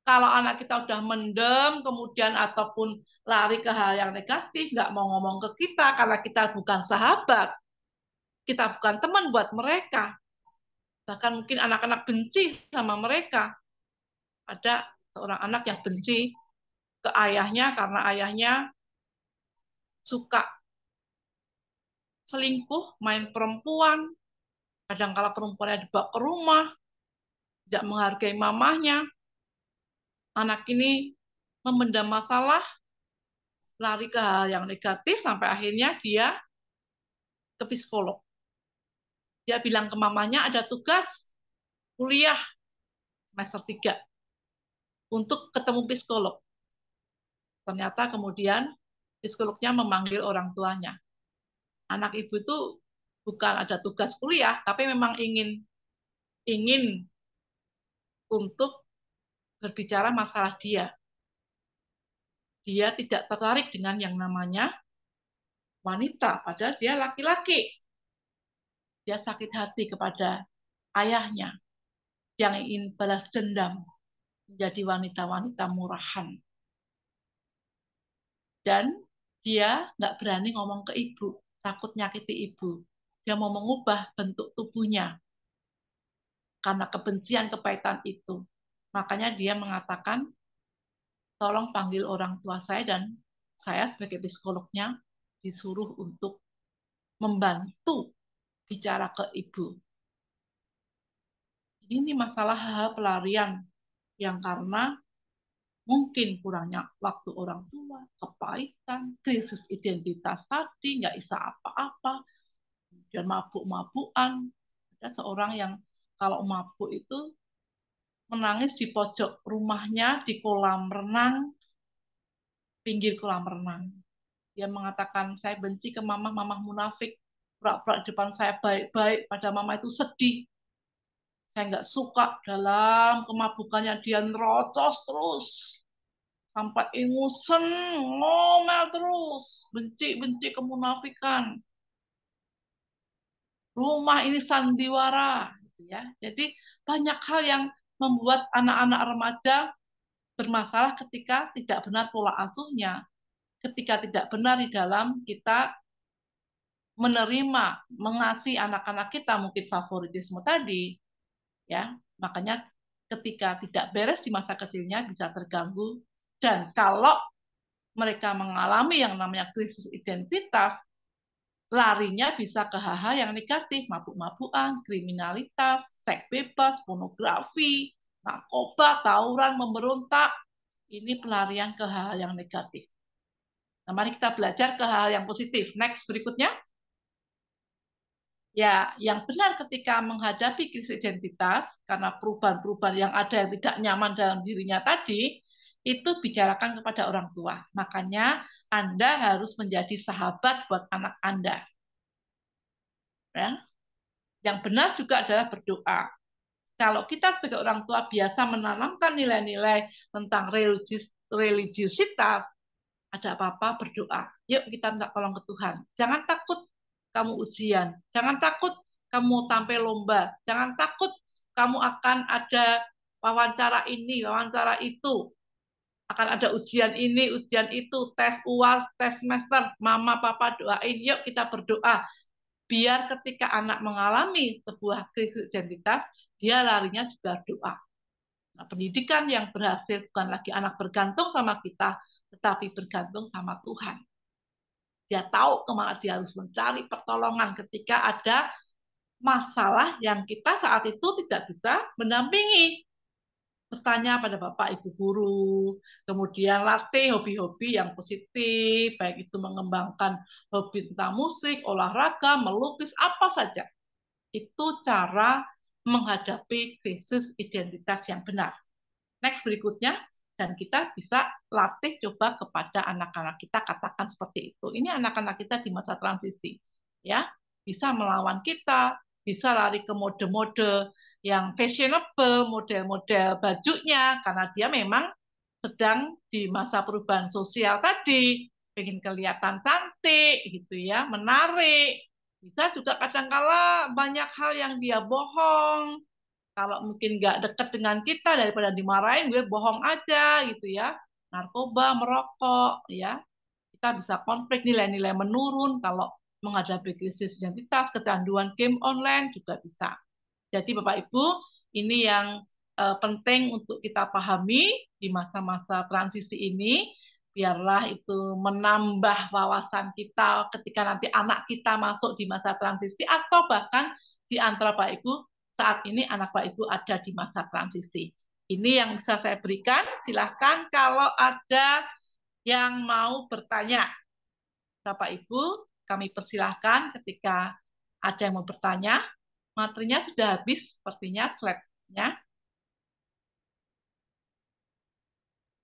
Kalau anak kita sudah mendem, kemudian ataupun lari ke hal yang negatif, nggak mau ngomong ke kita karena kita bukan sahabat, kita bukan teman buat mereka. Bahkan mungkin anak-anak benci sama mereka. Ada seorang anak yang benci ke ayahnya karena ayahnya suka selingkuh, main perempuan, kadang kadangkala perempuannya dibawa ke rumah, tidak menghargai mamahnya. Anak ini memendam masalah, lari ke hal yang negatif sampai akhirnya dia ke psikolog. Dia bilang ke mamanya ada tugas kuliah semester 3 untuk ketemu psikolog. Ternyata kemudian psikolognya memanggil orang tuanya anak ibu itu bukan ada tugas kuliah, tapi memang ingin ingin untuk berbicara masalah dia. Dia tidak tertarik dengan yang namanya wanita, padahal dia laki-laki. Dia sakit hati kepada ayahnya yang ingin balas dendam menjadi wanita-wanita murahan. Dan dia nggak berani ngomong ke ibu takut nyakiti ibu. Dia mau mengubah bentuk tubuhnya karena kebencian, kepahitan itu. Makanya dia mengatakan, tolong panggil orang tua saya dan saya sebagai psikolognya disuruh untuk membantu bicara ke ibu. Ini masalah hal pelarian yang karena mungkin kurangnya waktu orang tua, kepahitan, krisis identitas tadi, nggak bisa apa-apa, dan mabuk-mabukan. Ada seorang yang kalau mabuk itu menangis di pojok rumahnya di kolam renang, pinggir kolam renang. Dia mengatakan, saya benci ke mamah, mamah munafik, pura-pura depan saya baik-baik, pada mama itu sedih, saya nggak suka dalam kemabukannya dia nerocos terus sampai ingusen ngomel terus benci benci kemunafikan rumah ini sandiwara gitu ya jadi banyak hal yang membuat anak-anak remaja bermasalah ketika tidak benar pola asuhnya ketika tidak benar di dalam kita menerima mengasihi anak-anak kita mungkin favoritisme tadi ya makanya ketika tidak beres di masa kecilnya bisa terganggu dan kalau mereka mengalami yang namanya krisis identitas larinya bisa ke hal-hal yang negatif mabuk-mabukan kriminalitas seks bebas pornografi narkoba tawuran memberontak ini pelarian ke hal, -hal yang negatif nah mari kita belajar ke hal, hal yang positif next berikutnya ya yang benar ketika menghadapi krisis identitas karena perubahan-perubahan yang ada yang tidak nyaman dalam dirinya tadi itu bicarakan kepada orang tua. Makanya Anda harus menjadi sahabat buat anak Anda. Ya. Yang benar juga adalah berdoa. Kalau kita sebagai orang tua biasa menanamkan nilai-nilai tentang religius, religiusitas, ada apa-apa berdoa. Yuk kita minta tolong ke Tuhan. Jangan takut kamu ujian. Jangan takut kamu tampil lomba. Jangan takut kamu akan ada wawancara ini, wawancara itu. Akan ada ujian ini, ujian itu, tes UAS, tes semester. Mama, papa doain, yuk kita berdoa. Biar ketika anak mengalami sebuah krisis identitas, dia larinya juga doa. Nah, pendidikan yang berhasil bukan lagi anak bergantung sama kita, tetapi bergantung sama Tuhan dia tahu kemana dia harus mencari pertolongan ketika ada masalah yang kita saat itu tidak bisa mendampingi. Bertanya pada Bapak Ibu guru, kemudian latih hobi-hobi yang positif, baik itu mengembangkan hobi tentang musik, olahraga, melukis, apa saja. Itu cara menghadapi krisis identitas yang benar. Next berikutnya dan kita bisa latih coba kepada anak-anak kita katakan seperti itu. Ini anak-anak kita di masa transisi, ya bisa melawan kita, bisa lari ke mode-mode yang fashionable, model-model bajunya karena dia memang sedang di masa perubahan sosial tadi, pengen kelihatan cantik gitu ya, menarik. Bisa juga kadang-kala banyak hal yang dia bohong, kalau mungkin nggak deket dengan kita daripada dimarahin gue bohong aja gitu ya narkoba merokok ya kita bisa konflik nilai-nilai menurun kalau menghadapi krisis identitas kecanduan game online juga bisa jadi bapak ibu ini yang uh, penting untuk kita pahami di masa-masa transisi ini biarlah itu menambah wawasan kita ketika nanti anak kita masuk di masa transisi atau bahkan di antara Pak Ibu saat ini anak Pak Ibu ada di masa transisi. Ini yang bisa saya berikan. Silahkan kalau ada yang mau bertanya. Bapak Ibu, kami persilahkan ketika ada yang mau bertanya. Materinya sudah habis sepertinya slide-nya.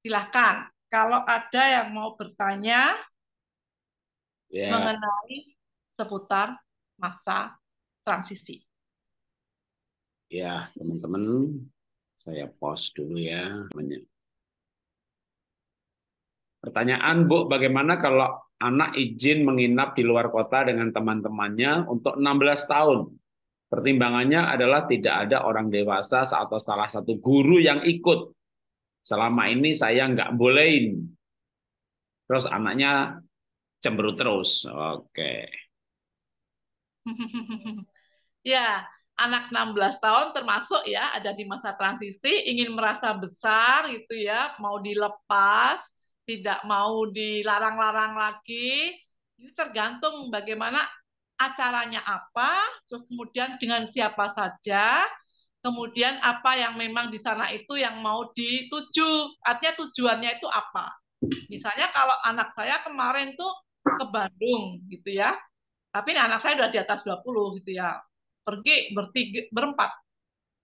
Silahkan. Kalau ada yang mau bertanya yeah. mengenai seputar masa transisi. Ya, teman-teman, saya pause dulu ya. Pertanyaan, Bu, bagaimana kalau anak izin menginap di luar kota dengan teman-temannya untuk 16 tahun? Pertimbangannya adalah tidak ada orang dewasa atau salah satu guru yang ikut. Selama ini saya nggak bolehin. Terus anaknya cemberut terus. Oke. Okay. ya, anak 16 tahun termasuk ya ada di masa transisi ingin merasa besar gitu ya, mau dilepas, tidak mau dilarang-larang lagi. Ini tergantung bagaimana acaranya apa, terus kemudian dengan siapa saja, kemudian apa yang memang di sana itu yang mau dituju. Artinya tujuannya itu apa? Misalnya kalau anak saya kemarin tuh ke Bandung gitu ya. Tapi anak saya udah di atas 20 gitu ya pergi bertiga, berempat.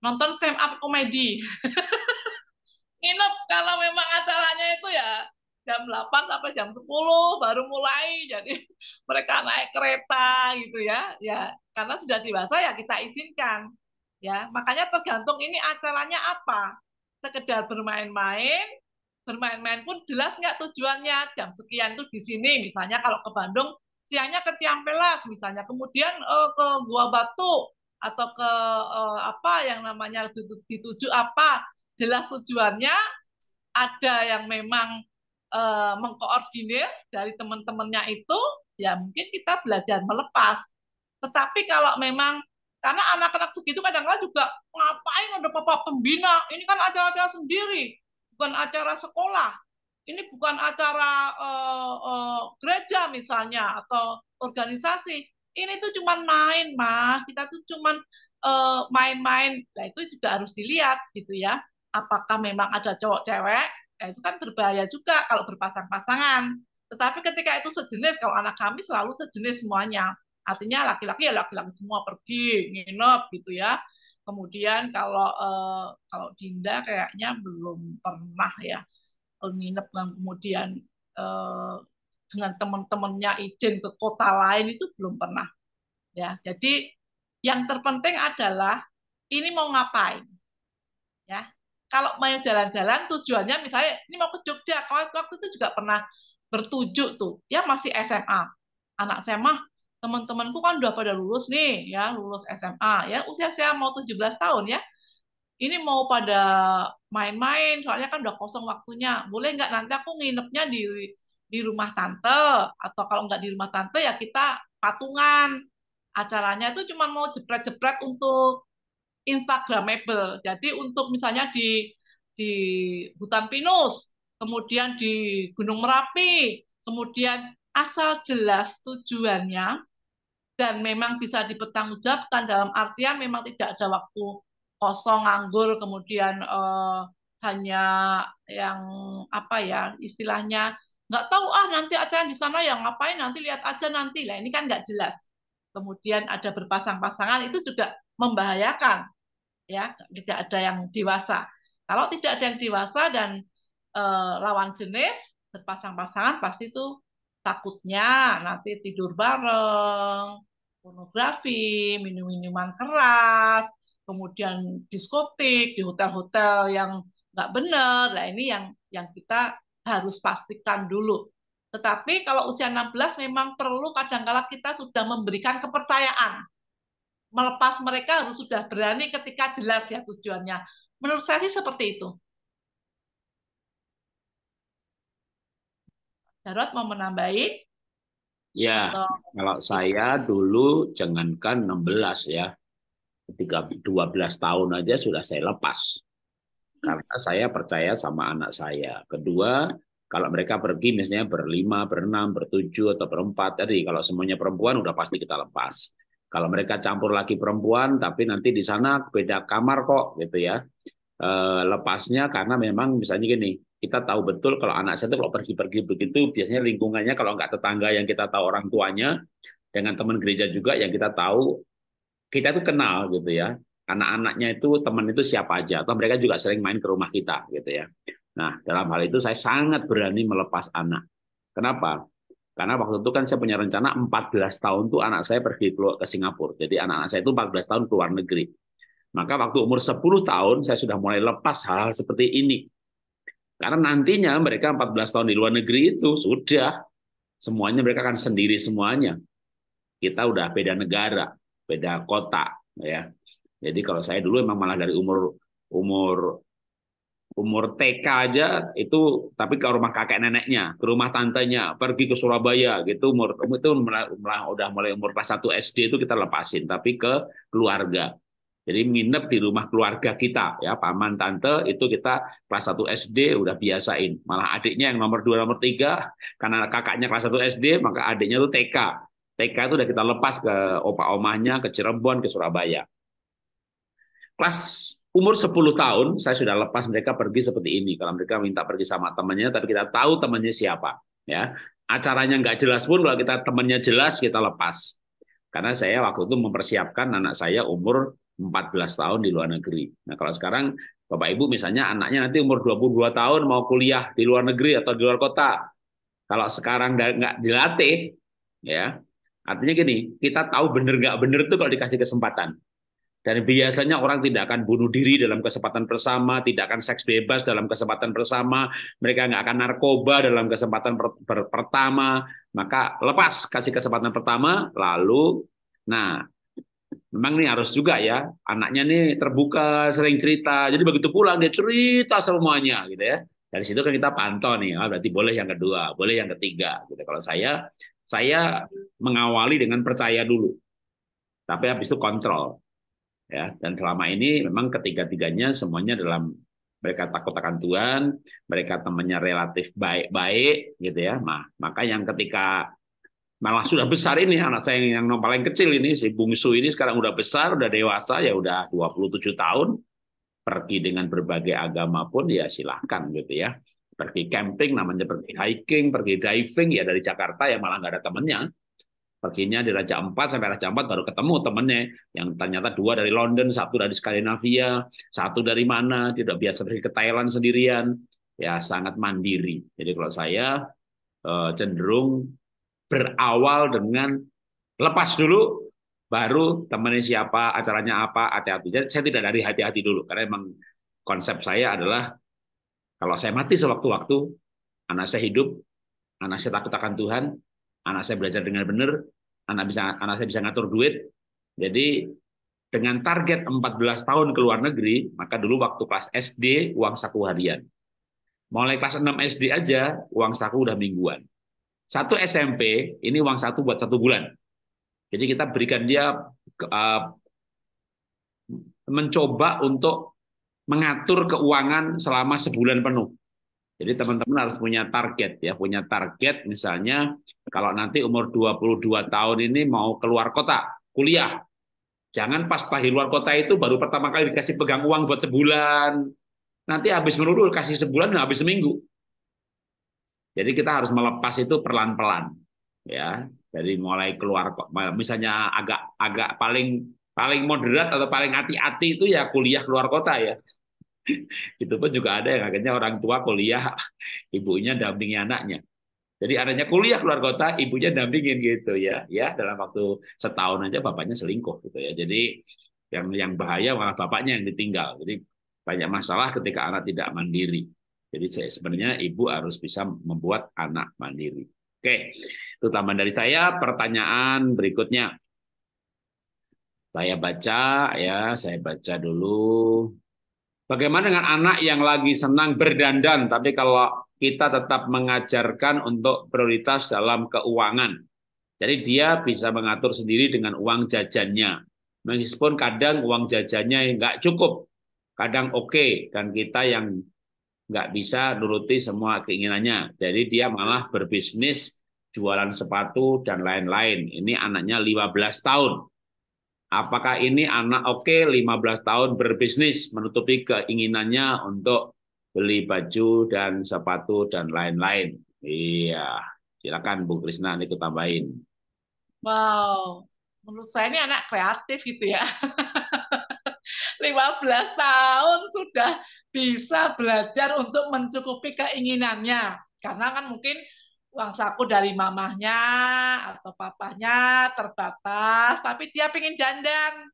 Nonton stand up komedi. Nginep kalau memang acaranya itu ya jam 8 sampai jam 10 baru mulai. Jadi mereka naik kereta gitu ya. Ya, karena sudah dewasa ya kita izinkan. Ya, makanya tergantung ini acaranya apa. Sekedar bermain-main, bermain-main pun jelas nggak tujuannya. Jam sekian tuh di sini misalnya kalau ke Bandung siangnya ke Tiampelas misalnya, kemudian oh, ke Gua Batu, atau ke uh, apa yang namanya dituju apa jelas tujuannya ada yang memang uh, mengkoordinir dari teman-temannya itu ya mungkin kita belajar melepas tetapi kalau memang karena anak-anak segitu kadang-kadang juga ngapain ada papa pembina ini kan acara-acara sendiri bukan acara sekolah ini bukan acara uh, uh, gereja misalnya atau organisasi ini tuh cuman main mah kita tuh cuman eh, main-main nah itu juga harus dilihat gitu ya apakah memang ada cowok cewek nah, itu kan berbahaya juga kalau berpasang-pasangan tetapi ketika itu sejenis kalau anak kami selalu sejenis semuanya artinya laki-laki ya laki-laki semua pergi nginep gitu ya kemudian kalau uh, kalau Dinda kayaknya belum pernah ya nginep dan kemudian uh, dengan teman-temannya izin ke kota lain itu belum pernah. Ya, jadi yang terpenting adalah ini mau ngapain. Ya. Kalau mau jalan-jalan tujuannya misalnya ini mau ke Jogja, kalau waktu itu juga pernah bertujuh tuh. Ya masih SMA. Anak SMA mah teman-temanku kan udah pada lulus nih, ya lulus SMA, ya usia saya mau 17 tahun ya. Ini mau pada main-main, soalnya kan udah kosong waktunya. Boleh nggak nanti aku nginepnya di di rumah tante atau kalau nggak di rumah tante ya kita patungan acaranya itu cuma mau jepret-jepret untuk instagramable jadi untuk misalnya di di hutan pinus kemudian di gunung merapi kemudian asal jelas tujuannya dan memang bisa dipertanggungjawabkan dalam artian memang tidak ada waktu kosong nganggur kemudian eh, hanya yang apa ya istilahnya nggak tahu ah nanti acara di sana yang ngapain nanti lihat aja nanti lah ini kan nggak jelas kemudian ada berpasang-pasangan itu juga membahayakan ya tidak ada yang dewasa kalau tidak ada yang dewasa dan e, lawan jenis berpasang-pasangan pasti itu takutnya nanti tidur bareng pornografi minum minuman keras kemudian diskotik di hotel-hotel yang nggak benar lah ini yang yang kita harus pastikan dulu. Tetapi kalau usia 16 memang perlu kadangkala kita sudah memberikan kepercayaan. Melepas mereka harus sudah berani ketika jelas ya tujuannya. Menurut saya sih seperti itu. Darot mau menambahi? Ya, Atau... kalau saya dulu jangankan 16 ya, ketika 12 tahun aja sudah saya lepas karena saya percaya sama anak saya. Kedua, kalau mereka pergi misalnya berlima, berenam, bertujuh atau berempat tadi kalau semuanya perempuan udah pasti kita lepas. Kalau mereka campur lagi perempuan tapi nanti di sana beda kamar kok gitu ya. Eh, lepasnya karena memang misalnya gini, kita tahu betul kalau anak saya itu kalau pergi-pergi begitu biasanya lingkungannya kalau nggak tetangga yang kita tahu orang tuanya dengan teman gereja juga yang kita tahu kita tuh kenal gitu ya anak-anaknya itu teman itu siapa aja atau mereka juga sering main ke rumah kita gitu ya nah dalam hal itu saya sangat berani melepas anak kenapa karena waktu itu kan saya punya rencana 14 tahun tuh anak saya pergi keluar ke Singapura jadi anak-anak saya itu 14 tahun keluar negeri maka waktu umur 10 tahun saya sudah mulai lepas hal-hal seperti ini karena nantinya mereka 14 tahun di luar negeri itu sudah semuanya mereka akan sendiri semuanya kita udah beda negara beda kota ya jadi kalau saya dulu emang malah dari umur umur umur TK aja itu tapi ke rumah kakek neneknya, ke rumah tantenya, pergi ke Surabaya gitu umur itu malah udah mulai umur pas 1 SD itu kita lepasin tapi ke keluarga. Jadi nginep di rumah keluarga kita ya paman tante itu kita kelas 1 SD udah biasain. Malah adiknya yang nomor 2 nomor 3 karena kakaknya kelas 1 SD maka adiknya tuh TK. TK itu udah kita lepas ke opa omahnya ke Cirebon ke Surabaya kelas umur 10 tahun saya sudah lepas mereka pergi seperti ini kalau mereka minta pergi sama temannya tapi kita tahu temannya siapa ya acaranya nggak jelas pun kalau kita temannya jelas kita lepas karena saya waktu itu mempersiapkan anak saya umur 14 tahun di luar negeri nah kalau sekarang Bapak Ibu misalnya anaknya nanti umur 22 tahun mau kuliah di luar negeri atau di luar kota kalau sekarang nggak dilatih ya Artinya gini, kita tahu benar nggak benar itu kalau dikasih kesempatan. Dan biasanya orang tidak akan bunuh diri dalam kesempatan bersama, tidak akan seks bebas dalam kesempatan bersama, mereka nggak akan narkoba dalam kesempatan per, per, pertama. Maka lepas kasih kesempatan pertama, lalu, nah, memang ini harus juga ya, anaknya nih terbuka, sering cerita. Jadi begitu pulang dia cerita semuanya, gitu ya. Dari situ kan kita pantau nih, ah, berarti boleh yang kedua, boleh yang ketiga. Gitu. Kalau saya, saya mengawali dengan percaya dulu, tapi habis itu kontrol ya dan selama ini memang ketiga-tiganya semuanya dalam mereka takut akan Tuhan, mereka temannya relatif baik-baik gitu ya. Nah, maka yang ketika malah sudah besar ini anak saya yang paling kecil ini si bungsu ini sekarang udah besar, udah dewasa ya udah 27 tahun pergi dengan berbagai agama pun ya silahkan gitu ya. Pergi camping namanya pergi hiking, pergi diving ya dari Jakarta ya malah nggak ada temannya perginya di Raja Empat sampai Raja Empat baru ketemu temennya yang ternyata dua dari London, satu dari Skandinavia, satu dari mana, tidak biasa pergi ke Thailand sendirian. Ya sangat mandiri. Jadi kalau saya eh, cenderung berawal dengan lepas dulu baru temannya siapa, acaranya apa, hati-hati. Jadi saya tidak dari hati-hati dulu karena emang konsep saya adalah kalau saya mati sewaktu-waktu, anak saya hidup, anak saya takut akan Tuhan, anak saya belajar dengan benar, anak bisa anak saya bisa ngatur duit. Jadi dengan target 14 tahun ke luar negeri, maka dulu waktu kelas SD uang saku harian. Mulai kelas 6 SD aja uang saku udah mingguan. Satu SMP ini uang satu buat satu bulan. Jadi kita berikan dia uh, mencoba untuk mengatur keuangan selama sebulan penuh. Jadi teman-teman harus punya target ya, punya target misalnya kalau nanti umur 22 tahun ini mau keluar kota, kuliah. Jangan pas pagi luar kota itu baru pertama kali dikasih pegang uang buat sebulan. Nanti habis melulu kasih sebulan dan habis seminggu. Jadi kita harus melepas itu pelan-pelan ya. Jadi mulai keluar misalnya agak agak paling paling moderat atau paling hati-hati itu ya kuliah keluar kota ya. itu pun juga ada yang akhirnya orang tua kuliah, ibunya dampingi anaknya. Jadi anaknya kuliah keluar kota, ibunya dampingin gitu ya. Ya dalam waktu setahun aja bapaknya selingkuh gitu ya. Jadi yang yang bahaya malah bapaknya yang ditinggal. Jadi banyak masalah ketika anak tidak mandiri. Jadi saya, sebenarnya ibu harus bisa membuat anak mandiri. Oke, itu tambahan dari saya. Pertanyaan berikutnya. Saya baca ya, saya baca dulu. Bagaimana dengan anak yang lagi senang berdandan, tapi kalau kita tetap mengajarkan untuk prioritas dalam keuangan. Jadi dia bisa mengatur sendiri dengan uang jajannya. Meskipun kadang uang jajannya nggak cukup, kadang oke, okay, dan kita yang nggak bisa nuruti semua keinginannya. Jadi dia malah berbisnis jualan sepatu dan lain-lain. Ini anaknya 15 tahun apakah ini anak oke okay, 15 tahun berbisnis menutupi keinginannya untuk beli baju dan sepatu dan lain-lain. Iya, silakan Bu Krisna ini tambahin. Wow, menurut saya ini anak kreatif gitu ya. 15 tahun sudah bisa belajar untuk mencukupi keinginannya. Karena kan mungkin uang saku dari mamahnya atau papahnya terbatas, tapi dia pingin dandan.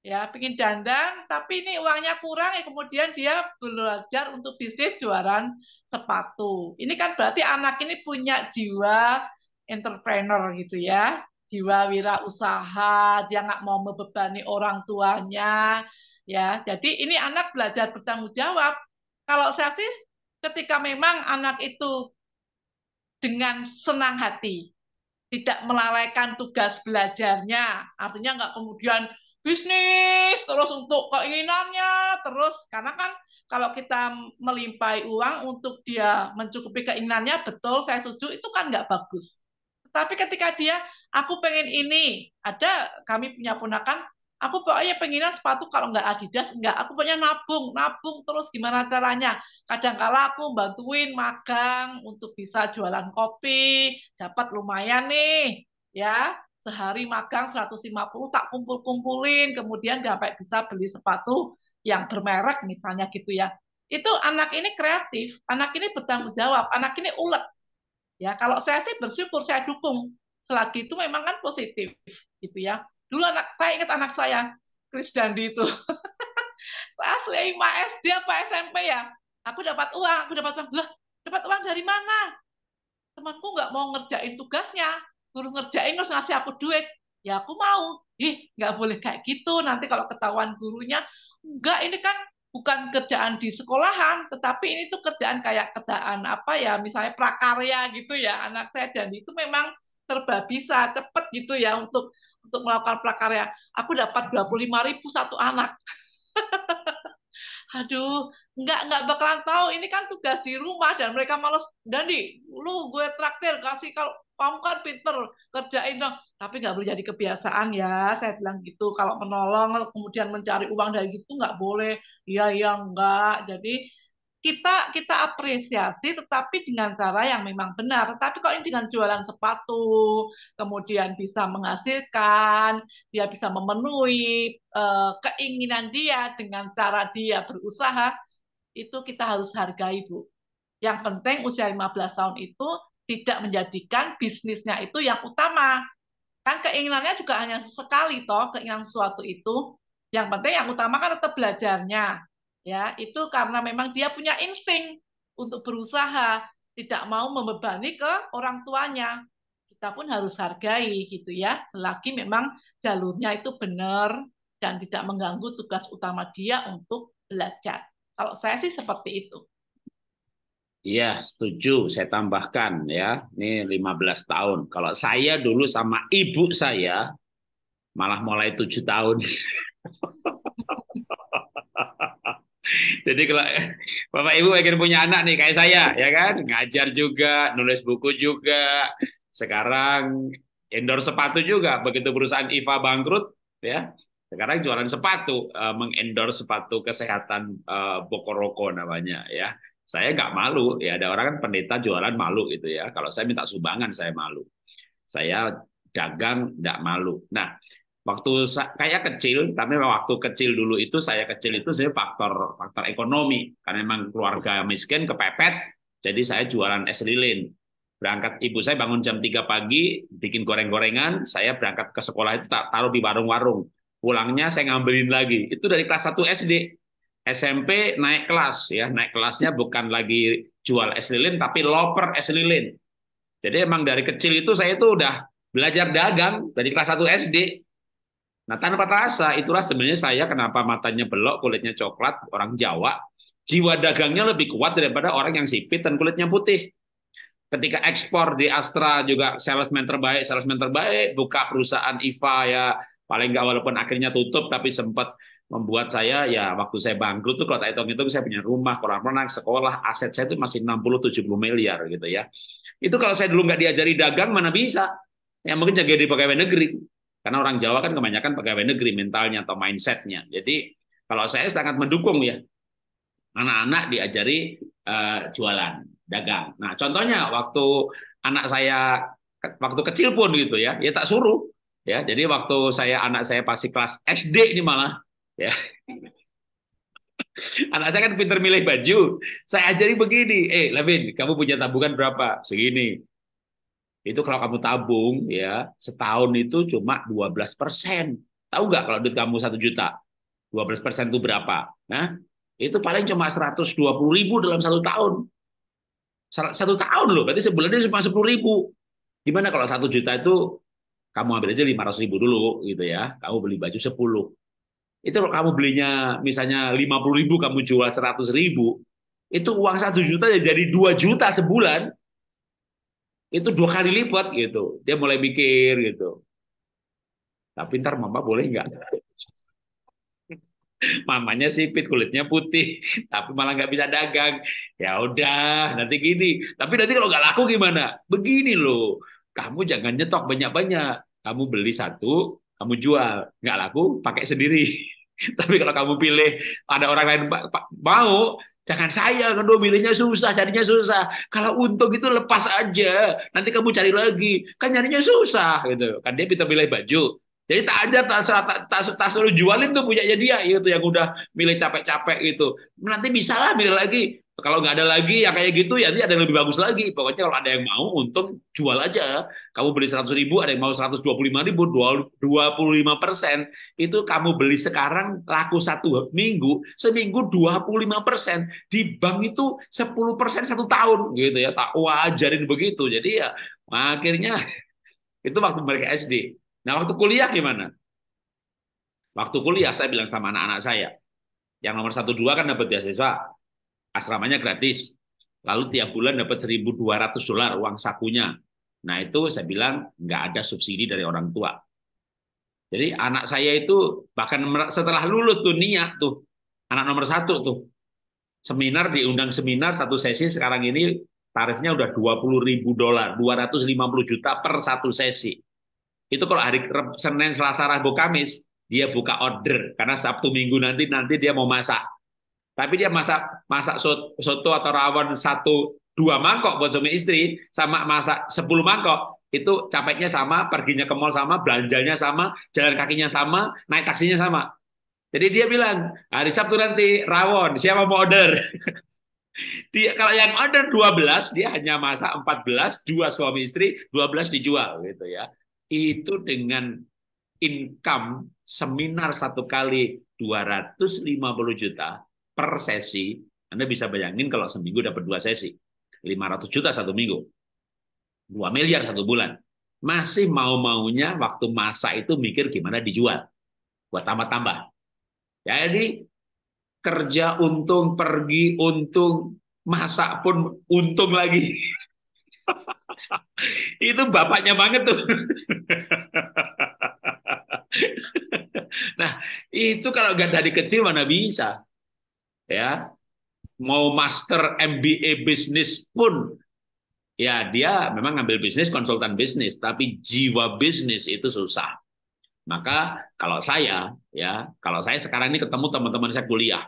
Ya, pingin dandan, tapi ini uangnya kurang, ya kemudian dia belajar untuk bisnis jualan sepatu. Ini kan berarti anak ini punya jiwa entrepreneur gitu ya, jiwa wira usaha, dia nggak mau membebani orang tuanya, ya. Jadi ini anak belajar bertanggung jawab. Kalau saya sih, ketika memang anak itu dengan senang hati, tidak melalaikan tugas belajarnya. Artinya nggak kemudian bisnis terus untuk keinginannya terus karena kan kalau kita melimpai uang untuk dia mencukupi keinginannya betul saya setuju itu kan nggak bagus. Tapi ketika dia aku pengen ini ada kami punya ponakan aku pokoknya pengen sepatu kalau nggak Adidas nggak aku pokoknya nabung nabung terus gimana caranya kadang kala aku bantuin magang untuk bisa jualan kopi dapat lumayan nih ya sehari magang 150 tak kumpul-kumpulin kemudian sampai bisa beli sepatu yang bermerek misalnya gitu ya itu anak ini kreatif anak ini bertanggung jawab anak ini ulet ya kalau saya sih bersyukur saya dukung selagi itu memang kan positif gitu ya Dulu anak saya ingat anak saya, Chris Dandi itu. Kelas 5 SD apa SMP ya? Aku dapat uang, aku dapat uang. Lah, dapat uang dari mana? Temanku nggak mau ngerjain tugasnya. Suruh ngerjain terus ngasih aku duit. Ya aku mau. Ih, nggak boleh kayak gitu. Nanti kalau ketahuan gurunya, enggak ini kan bukan kerjaan di sekolahan, tetapi ini tuh kerjaan kayak kerjaan apa ya, misalnya prakarya gitu ya anak saya dan itu memang serba bisa cepet gitu ya untuk untuk melakukan prakarya aku dapat 25 ribu satu anak aduh nggak nggak bakalan tahu ini kan tugas di rumah dan mereka males dandi lu gue traktir kasih kalau kamu kan pinter kerjain dong tapi nggak boleh jadi kebiasaan ya saya bilang gitu kalau menolong kemudian mencari uang dari gitu nggak boleh iya iya nggak jadi kita kita apresiasi tetapi dengan cara yang memang benar. Tapi kalau ini dengan jualan sepatu, kemudian bisa menghasilkan, dia bisa memenuhi uh, keinginan dia dengan cara dia berusaha, itu kita harus hargai, Bu. Yang penting usia 15 tahun itu tidak menjadikan bisnisnya itu yang utama. Kan keinginannya juga hanya sekali toh, keinginan suatu itu. Yang penting yang utama kan tetap belajarnya, ya itu karena memang dia punya insting untuk berusaha tidak mau membebani ke orang tuanya kita pun harus hargai gitu ya selagi memang jalurnya itu benar dan tidak mengganggu tugas utama dia untuk belajar kalau saya sih seperti itu Iya, setuju. Saya tambahkan ya. Ini 15 tahun. Kalau saya dulu sama ibu saya malah mulai tujuh tahun. Jadi kalau Bapak Ibu ingin punya anak nih kayak saya ya kan, ngajar juga, nulis buku juga. Sekarang endorse sepatu juga. Begitu perusahaan IFA bangkrut ya. Sekarang jualan sepatu, uh, mengendorse sepatu kesehatan uh, eh, Bokoroko namanya ya. Saya nggak malu ya. Ada orang kan pendeta jualan malu gitu ya. Kalau saya minta sumbangan saya malu. Saya dagang nggak malu. Nah, waktu kayak kecil tapi waktu kecil dulu itu saya kecil itu saya faktor faktor ekonomi karena memang keluarga miskin kepepet jadi saya jualan es lilin berangkat ibu saya bangun jam 3 pagi bikin goreng-gorengan saya berangkat ke sekolah itu tak taruh di warung-warung pulangnya saya ngambilin lagi itu dari kelas 1 SD SMP naik kelas ya naik kelasnya bukan lagi jual es lilin tapi loper es lilin jadi emang dari kecil itu saya itu udah belajar dagang dari kelas 1 SD Nah, tanpa rasa itulah sebenarnya saya kenapa matanya belok, kulitnya coklat, orang Jawa. Jiwa dagangnya lebih kuat daripada orang yang sipit dan kulitnya putih. Ketika ekspor di Astra juga salesman terbaik, salesman terbaik, buka perusahaan IFA ya, paling nggak walaupun akhirnya tutup, tapi sempat membuat saya ya waktu saya bangkrut tuh kalau tak hitung itu saya punya rumah, kolam renang, sekolah, aset saya itu masih 60-70 miliar gitu ya. Itu kalau saya dulu nggak diajari dagang mana bisa? Ya mungkin jaga di pegawai negeri karena orang Jawa kan kebanyakan pegawai negeri mentalnya atau mindsetnya. Jadi kalau saya sangat mendukung ya anak-anak diajari uh, jualan, dagang. Nah contohnya waktu anak saya waktu kecil pun gitu ya, ya tak suruh ya. Jadi waktu saya anak saya pasti kelas SD ini malah ya. Anak saya kan pinter milih baju. Saya ajari begini, eh Levin, kamu punya tabungan berapa? Segini itu kalau kamu tabung ya setahun itu cuma 12 persen. Tahu nggak kalau duit kamu satu juta? 12 persen itu berapa? Nah, itu paling cuma 120 ribu dalam satu tahun. Satu tahun loh, berarti sebulan itu cuma sepuluh ribu. Gimana kalau satu juta itu kamu ambil aja 500 ribu dulu gitu ya, kamu beli baju 10. Itu kalau kamu belinya misalnya 50 ribu, kamu jual seratus ribu, itu uang satu juta ya jadi dua juta sebulan, itu dua kali lipat gitu. Dia mulai mikir gitu. Tapi ntar mama boleh nggak? Mamanya sipit kulitnya putih, tapi malah nggak bisa dagang. Ya udah, nanti gini. Tapi nanti kalau nggak laku gimana? Begini loh, kamu jangan nyetok banyak-banyak. Kamu beli satu, kamu jual. Nggak laku, pakai sendiri. Tapi kalau kamu pilih ada orang lain mau, Jangan saya, kedua kan, milihnya susah, carinya susah. Kalau untung itu lepas aja, nanti kamu cari lagi. Kan carinya susah gitu. Kan dia bisa milih baju. Jadi tak aja tak tak, tak, tak suruh jualin tuh punya dia gitu yang udah milih capek-capek gitu. Nanti bisa lah milih lagi kalau nggak ada lagi yang kayak gitu ya nanti ada yang lebih bagus lagi pokoknya kalau ada yang mau untung jual aja kamu beli 100 ribu ada yang mau 125 ribu 25 persen itu kamu beli sekarang laku satu minggu seminggu 25 persen di bank itu 10 persen satu tahun gitu ya tak wajarin begitu jadi ya akhirnya itu waktu mereka SD nah waktu kuliah gimana waktu kuliah saya bilang sama anak-anak saya yang nomor satu dua kan dapat beasiswa asramanya gratis. Lalu tiap bulan dapat 1.200 dolar uang sakunya. Nah itu saya bilang nggak ada subsidi dari orang tua. Jadi anak saya itu bahkan setelah lulus tuh niat tuh anak nomor satu tuh seminar diundang seminar satu sesi sekarang ini tarifnya udah 20 ribu dolar 250 juta per satu sesi itu kalau hari Senin Selasa Rabu Kamis dia buka order karena Sabtu Minggu nanti nanti dia mau masak tapi dia masak masak soto atau rawon satu dua mangkok buat suami istri sama masak sepuluh mangkok itu capeknya sama, perginya ke mall sama, belanjanya sama, jalan kakinya sama, naik taksinya sama. Jadi dia bilang, hari Sabtu nanti rawon, siapa mau order? dia, kalau yang order 12, dia hanya masak 14, dua suami istri, 12 dijual gitu ya. Itu dengan income seminar satu kali 250 juta, per sesi, Anda bisa bayangin kalau seminggu dapat dua sesi. 500 juta satu minggu. 2 miliar satu bulan. Masih mau-maunya waktu masa itu mikir gimana dijual. Buat tambah-tambah. Jadi kerja untung, pergi untung, masa pun untung lagi. itu bapaknya banget tuh. nah, itu kalau gak dari kecil mana bisa ya mau master MBA bisnis pun ya dia memang ngambil bisnis konsultan bisnis tapi jiwa bisnis itu susah maka kalau saya ya kalau saya sekarang ini ketemu teman-teman saya kuliah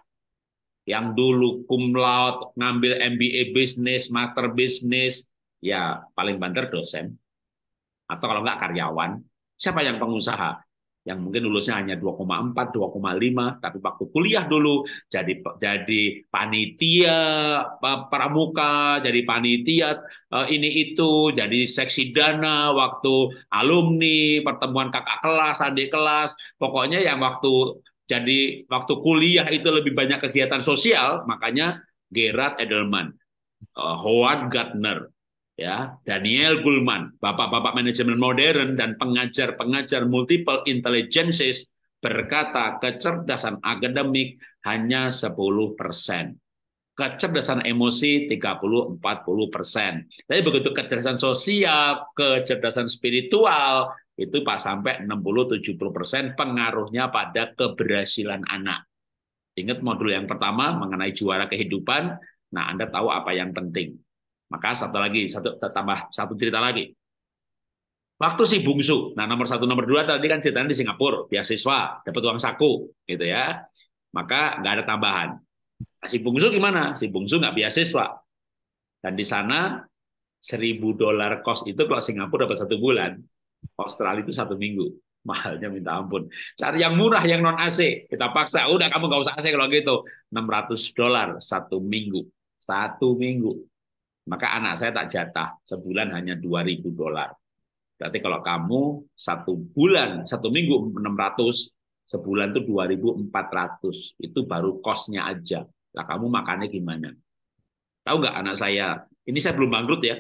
yang dulu cum laude ngambil MBA bisnis master bisnis ya paling banter dosen atau kalau nggak karyawan siapa yang pengusaha yang mungkin lulusnya hanya 2,4, 2,5, tapi waktu kuliah dulu jadi jadi panitia pramuka, jadi panitia eh, ini itu, jadi seksi dana waktu alumni, pertemuan kakak kelas, adik kelas, pokoknya yang waktu jadi waktu kuliah itu lebih banyak kegiatan sosial, makanya Gerard Edelman, eh, Howard Gardner, ya Daniel Gulman, bapak-bapak manajemen modern dan pengajar-pengajar multiple intelligences berkata kecerdasan akademik hanya 10%. Kecerdasan emosi 30-40%. Tapi begitu kecerdasan sosial, kecerdasan spiritual, itu pas sampai 60-70% pengaruhnya pada keberhasilan anak. Ingat modul yang pertama mengenai juara kehidupan. Nah, Anda tahu apa yang penting. Maka satu lagi, satu tambah satu cerita lagi. Waktu si bungsu, nah nomor satu nomor dua tadi kan ceritanya di Singapura, beasiswa, dapat uang saku, gitu ya. Maka nggak ada tambahan. Nah, si bungsu gimana? Si bungsu nggak beasiswa. Dan di sana seribu dolar kos itu kalau Singapura dapat satu bulan, Australia itu satu minggu. Mahalnya minta ampun. Cari yang murah, yang non AC. Kita paksa, udah kamu nggak usah AC kalau gitu. 600 dolar satu minggu. Satu minggu. Maka anak saya tak jatah, sebulan hanya 2000 dolar. Berarti kalau kamu satu bulan, satu minggu 600, sebulan itu 2400. Itu baru kosnya aja. Lah kamu makannya gimana? Tahu nggak anak saya? Ini saya belum bangkrut ya.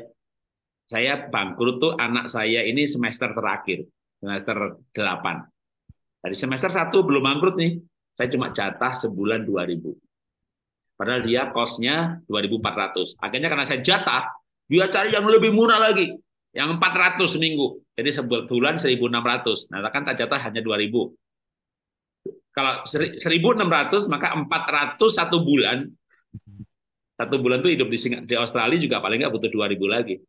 Saya bangkrut tuh anak saya ini semester terakhir, semester 8. Dari semester 1 belum bangkrut nih. Saya cuma jatah sebulan 2000. Padahal dia kosnya 2.400. Akhirnya karena saya jatah, dia cari yang lebih murah lagi. Yang 400 seminggu. Jadi sebulan 1.600. Nah, kan tak jatah hanya 2.000. Kalau 1.600, maka 400 satu bulan. Satu bulan tuh hidup di, Sing di Australia juga paling nggak butuh 2.000 lagi.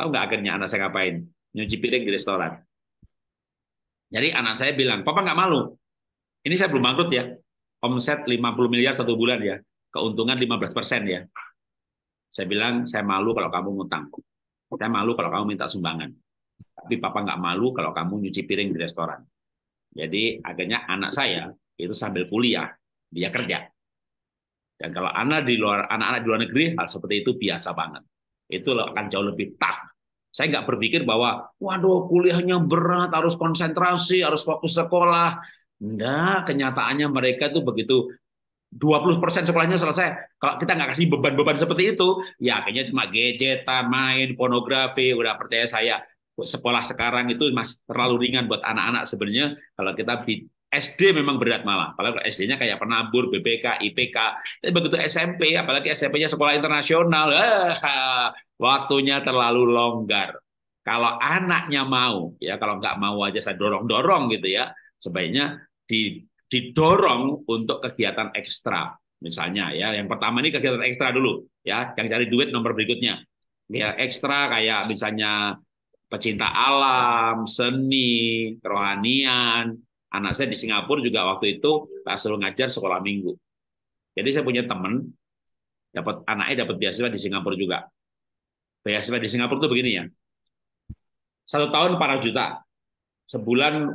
Tahu nggak akhirnya anak saya ngapain? Nyuci piring di restoran. Jadi anak saya bilang, Papa nggak malu. Ini saya belum bangkrut ya. Omset 50 miliar satu bulan ya keuntungan 15% ya. Saya bilang, saya malu kalau kamu ngutang. Saya malu kalau kamu minta sumbangan. Tapi papa nggak malu kalau kamu nyuci piring di restoran. Jadi akhirnya anak saya itu sambil kuliah, dia kerja. Dan kalau anak di luar anak-anak di luar negeri hal seperti itu biasa banget. Itu akan jauh lebih tough. Saya nggak berpikir bahwa, waduh kuliahnya berat, harus konsentrasi, harus fokus sekolah. Nah, kenyataannya mereka tuh begitu 20% sekolahnya selesai. Kalau kita nggak kasih beban-beban seperti itu, ya akhirnya cuma gadgetan, main, pornografi, udah percaya saya. Sekolah sekarang itu masih terlalu ringan buat anak-anak sebenarnya. Kalau kita di SD memang berat malah. Apalagi SD-nya kayak penabur, BPK, IPK. Tapi begitu SMP, apalagi SMP-nya sekolah internasional, eh, waktunya terlalu longgar. Kalau anaknya mau, ya kalau nggak mau aja saya dorong-dorong gitu ya, sebaiknya di didorong untuk kegiatan ekstra. Misalnya ya, yang pertama ini kegiatan ekstra dulu ya, yang cari duit nomor berikutnya. Ya, ekstra kayak misalnya pecinta alam, seni, kerohanian. Anak saya di Singapura juga waktu itu tak selalu ngajar sekolah minggu. Jadi saya punya teman dapat anaknya dapat beasiswa di Singapura juga. Beasiswa di Singapura tuh begini ya. Satu tahun 4 juta. Sebulan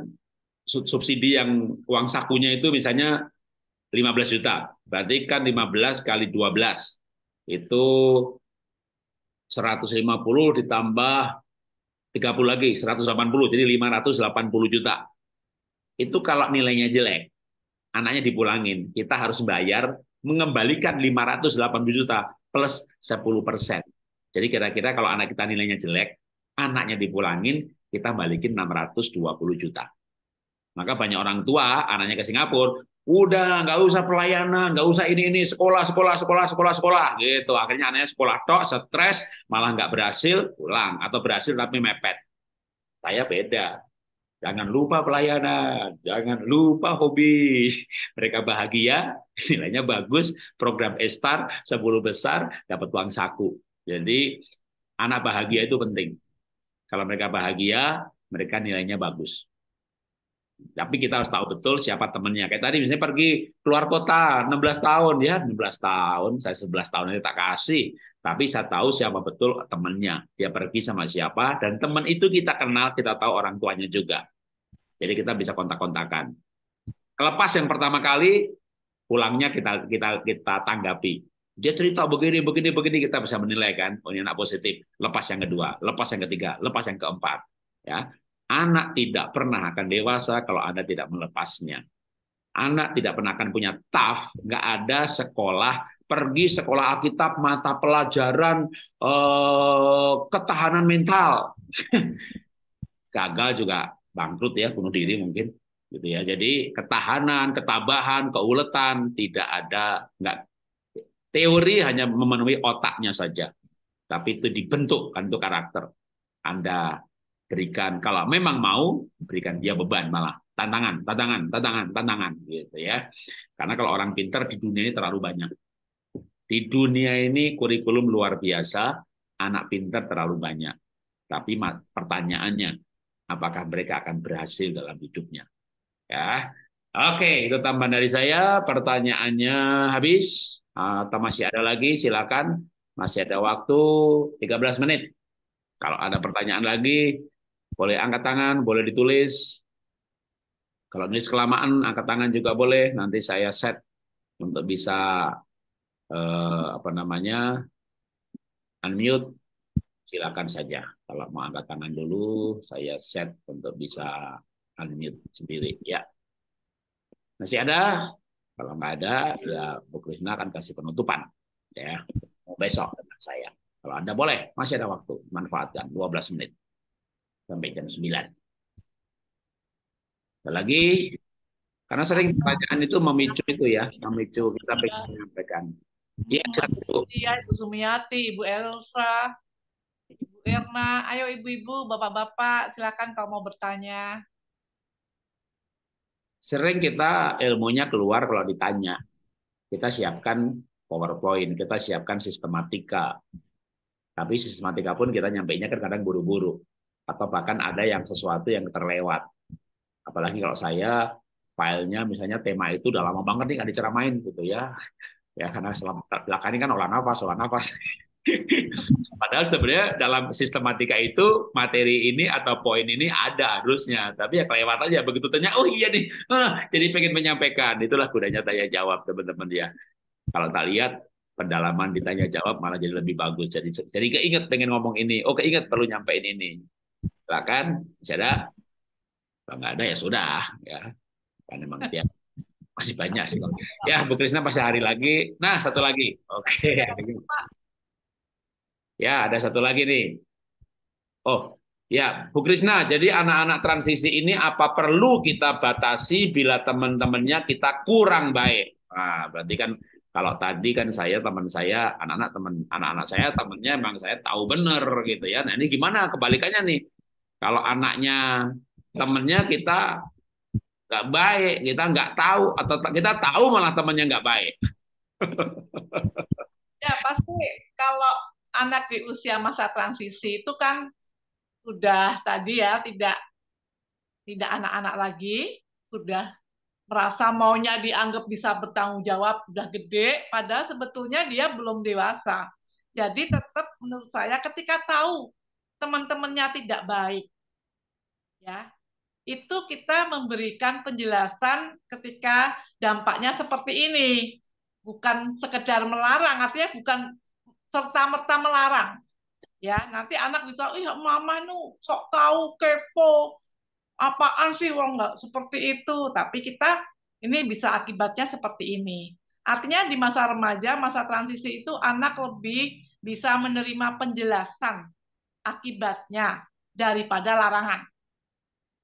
subsidi yang uang sakunya itu misalnya 15 juta. Berarti kan 15 kali 12 itu 150 ditambah 30 lagi 180 jadi 580 juta. Itu kalau nilainya jelek, anaknya dipulangin, kita harus bayar mengembalikan 580 juta plus 10 persen. Jadi kira-kira kalau anak kita nilainya jelek, anaknya dipulangin, kita balikin 620 juta. Maka banyak orang tua anaknya ke Singapura, udah nggak usah pelayanan, nggak usah ini ini sekolah sekolah sekolah sekolah sekolah gitu. Akhirnya anaknya sekolah tok, stres, malah nggak berhasil pulang atau berhasil tapi mepet. Saya beda. Jangan lupa pelayanan, jangan lupa hobi. Mereka bahagia, nilainya bagus, program Estar 10 besar dapat uang saku. Jadi anak bahagia itu penting. Kalau mereka bahagia, mereka nilainya bagus. Tapi kita harus tahu betul siapa temennya. Kayak tadi misalnya pergi keluar kota 16 tahun ya, 16 tahun, saya 11 tahun ini tak kasih. Tapi saya tahu siapa betul temennya. Dia pergi sama siapa dan teman itu kita kenal, kita tahu orang tuanya juga. Jadi kita bisa kontak-kontakan. Kelepas yang pertama kali pulangnya kita kita kita tanggapi. Dia cerita begini, begini, begini, kita bisa menilai kan, oh ini anak positif. Lepas yang kedua, lepas yang ketiga, lepas yang keempat. Ya, Anak tidak pernah akan dewasa kalau Anda tidak melepasnya. Anak tidak pernah akan punya taf, nggak ada sekolah, pergi sekolah Alkitab, mata pelajaran, eh, ketahanan mental. Gagal juga bangkrut ya, bunuh diri mungkin. gitu ya. Jadi ketahanan, ketabahan, keuletan, tidak ada, nggak Teori hanya memenuhi otaknya saja, tapi itu dibentuk kan itu karakter. Anda berikan kalau memang mau berikan dia beban malah tantangan tantangan tantangan tantangan gitu ya karena kalau orang pintar di dunia ini terlalu banyak di dunia ini kurikulum luar biasa anak pintar terlalu banyak tapi pertanyaannya apakah mereka akan berhasil dalam hidupnya ya oke itu tambahan dari saya pertanyaannya habis ah, atau masih ada lagi silakan masih ada waktu 13 menit kalau ada pertanyaan lagi boleh angkat tangan, boleh ditulis. Kalau nulis kelamaan, angkat tangan juga boleh. Nanti saya set untuk bisa eh, apa namanya unmute. Silakan saja. Kalau mau angkat tangan dulu, saya set untuk bisa unmute sendiri. Ya, masih ada? Kalau nggak ada, ya Bu Krisna akan kasih penutupan. Ya, besok dengan saya. Kalau Anda boleh, masih ada waktu, manfaatkan 12 menit sampai jam 9. Apalagi karena sering iya. pertanyaan itu memicu itu ya, memicu kita iya. pengen menyampaikan. Iya, Iya, ya, Ibu Sumiati, Ibu Elsa, Ibu Erna, ayo ibu-ibu, bapak-bapak, silakan kalau mau bertanya. Sering kita ilmunya keluar kalau ditanya. Kita siapkan PowerPoint, kita siapkan sistematika. Tapi sistematika pun kita nyampainya kan kadang buru-buru atau bahkan ada yang sesuatu yang terlewat. Apalagi kalau saya filenya misalnya tema itu udah lama banget nih nggak diceramain gitu ya. Ya karena selama belakang ini kan olah nafas, olah nafas. Padahal sebenarnya dalam sistematika itu materi ini atau poin ini ada harusnya, tapi ya kelewat aja. Begitu tanya, oh iya nih, ah, jadi pengen menyampaikan. Itulah gunanya tanya jawab teman-teman ya. Kalau tak lihat pendalaman ditanya jawab malah jadi lebih bagus. Jadi jadi keinget pengen ngomong ini, oh keinget perlu nyampein ini silakan masih ada kalau nggak ada ya sudah ya karena memang dia masih banyak sih ya Bu Krisna pasti hari lagi nah satu lagi oke ya ada satu lagi nih oh ya Bu Krisna jadi anak-anak transisi ini apa perlu kita batasi bila teman-temannya kita kurang baik nah berarti kan kalau tadi kan saya teman saya anak-anak teman anak-anak saya temannya memang saya tahu benar gitu ya nah ini gimana kebalikannya nih kalau anaknya temennya kita nggak baik, kita nggak tahu atau kita tahu malah temennya nggak baik. ya pasti kalau anak di usia masa transisi itu kan sudah tadi ya tidak tidak anak-anak lagi, sudah merasa maunya dianggap bisa bertanggung jawab, sudah gede, padahal sebetulnya dia belum dewasa. Jadi tetap menurut saya ketika tahu teman-temannya tidak baik, ya itu kita memberikan penjelasan ketika dampaknya seperti ini bukan sekedar melarang artinya bukan serta merta melarang ya nanti anak bisa ih mama nu sok tahu kepo apaan sih wong nggak seperti itu tapi kita ini bisa akibatnya seperti ini artinya di masa remaja masa transisi itu anak lebih bisa menerima penjelasan akibatnya daripada larangan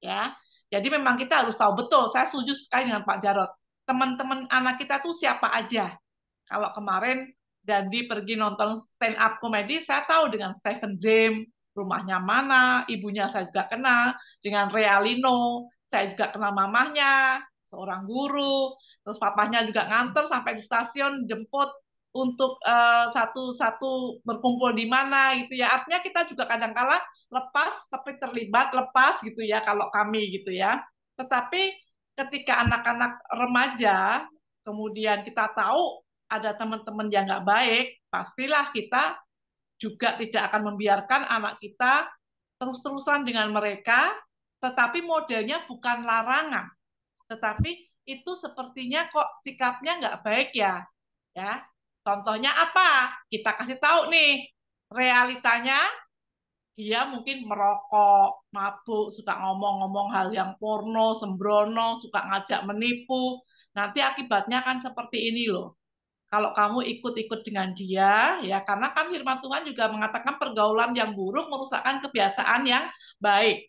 ya. Jadi memang kita harus tahu betul. Saya setuju sekali dengan Pak Jarot. Teman-teman anak kita tuh siapa aja. Kalau kemarin Dandi pergi nonton stand up komedi, saya tahu dengan Stephen James, rumahnya mana, ibunya saya juga kenal, dengan Realino, saya juga kenal mamahnya, seorang guru, terus papahnya juga nganter sampai di stasiun jemput untuk satu-satu eh, uh, berkumpul di mana gitu ya. Artinya kita juga kadang kadangkala lepas tapi terlibat lepas gitu ya kalau kami gitu ya. Tetapi ketika anak-anak remaja kemudian kita tahu ada teman-teman yang nggak baik, pastilah kita juga tidak akan membiarkan anak kita terus-terusan dengan mereka, tetapi modelnya bukan larangan, tetapi itu sepertinya kok sikapnya nggak baik ya, ya Contohnya apa? Kita kasih tahu nih, realitanya dia mungkin merokok, mabuk, suka ngomong-ngomong hal yang porno, sembrono, suka ngajak menipu. Nanti akibatnya kan seperti ini loh. Kalau kamu ikut-ikut dengan dia, ya karena kan firman Tuhan juga mengatakan pergaulan yang buruk merusakkan kebiasaan yang baik.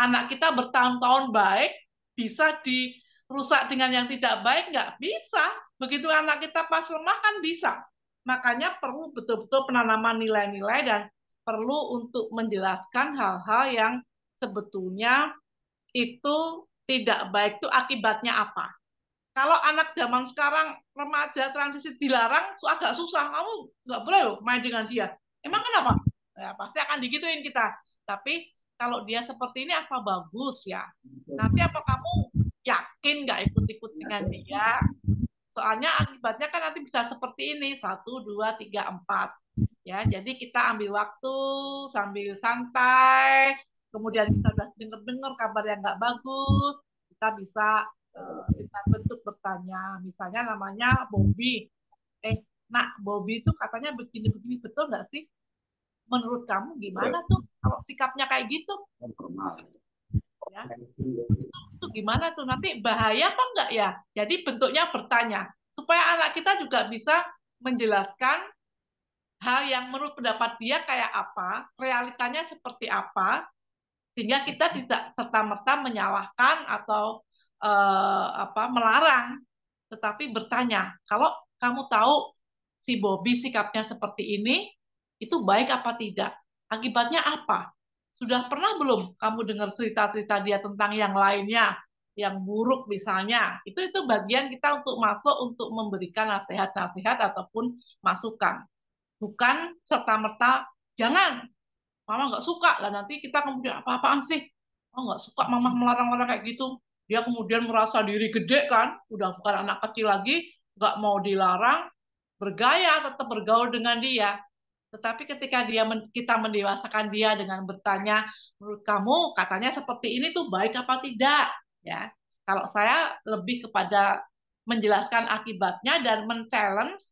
Anak kita bertahun-tahun baik bisa di rusak dengan yang tidak baik nggak bisa. Begitu anak kita pas lemah kan bisa. Makanya perlu betul-betul penanaman nilai-nilai dan perlu untuk menjelaskan hal-hal yang sebetulnya itu tidak baik itu akibatnya apa. Kalau anak zaman sekarang remaja transisi dilarang, agak susah kamu nggak boleh loh main dengan dia. Emang kenapa? Ya, pasti akan digituin kita. Tapi kalau dia seperti ini apa bagus ya? Nanti apa kamu yakin nggak ikut ikut dengan dia. Soalnya akibatnya kan nanti bisa seperti ini, satu, dua, tiga, empat. Ya, jadi kita ambil waktu sambil santai, kemudian kita udah denger-dengar kabar yang nggak bagus, kita bisa kita eh, bentuk bertanya. Misalnya namanya Bobby. Eh, nak, Bobby itu katanya begini-begini, betul nggak sih? Menurut kamu gimana ya. tuh kalau sikapnya kayak gitu? Normal ya. Iya. Itu, gimana tuh nanti bahaya apa enggak ya? Jadi bentuknya bertanya supaya anak kita juga bisa menjelaskan hal yang menurut pendapat dia kayak apa, realitanya seperti apa, sehingga kita tidak serta-merta menyalahkan atau eh, apa melarang, tetapi bertanya, kalau kamu tahu si Bobby sikapnya seperti ini, itu baik apa tidak? Akibatnya apa? Sudah pernah belum kamu dengar cerita-cerita dia tentang yang lainnya, yang buruk misalnya? Itu itu bagian kita untuk masuk untuk memberikan nasihat-nasihat ataupun masukan. Bukan serta-merta jangan mama nggak suka lah nanti kita kemudian apa-apaan sih mama nggak suka mama melarang orang kayak gitu dia kemudian merasa diri gede kan udah bukan anak kecil lagi nggak mau dilarang bergaya tetap bergaul dengan dia tetapi ketika dia men, kita mendewasakan dia dengan bertanya, menurut kamu katanya seperti ini tuh baik apa tidak? Ya, kalau saya lebih kepada menjelaskan akibatnya dan men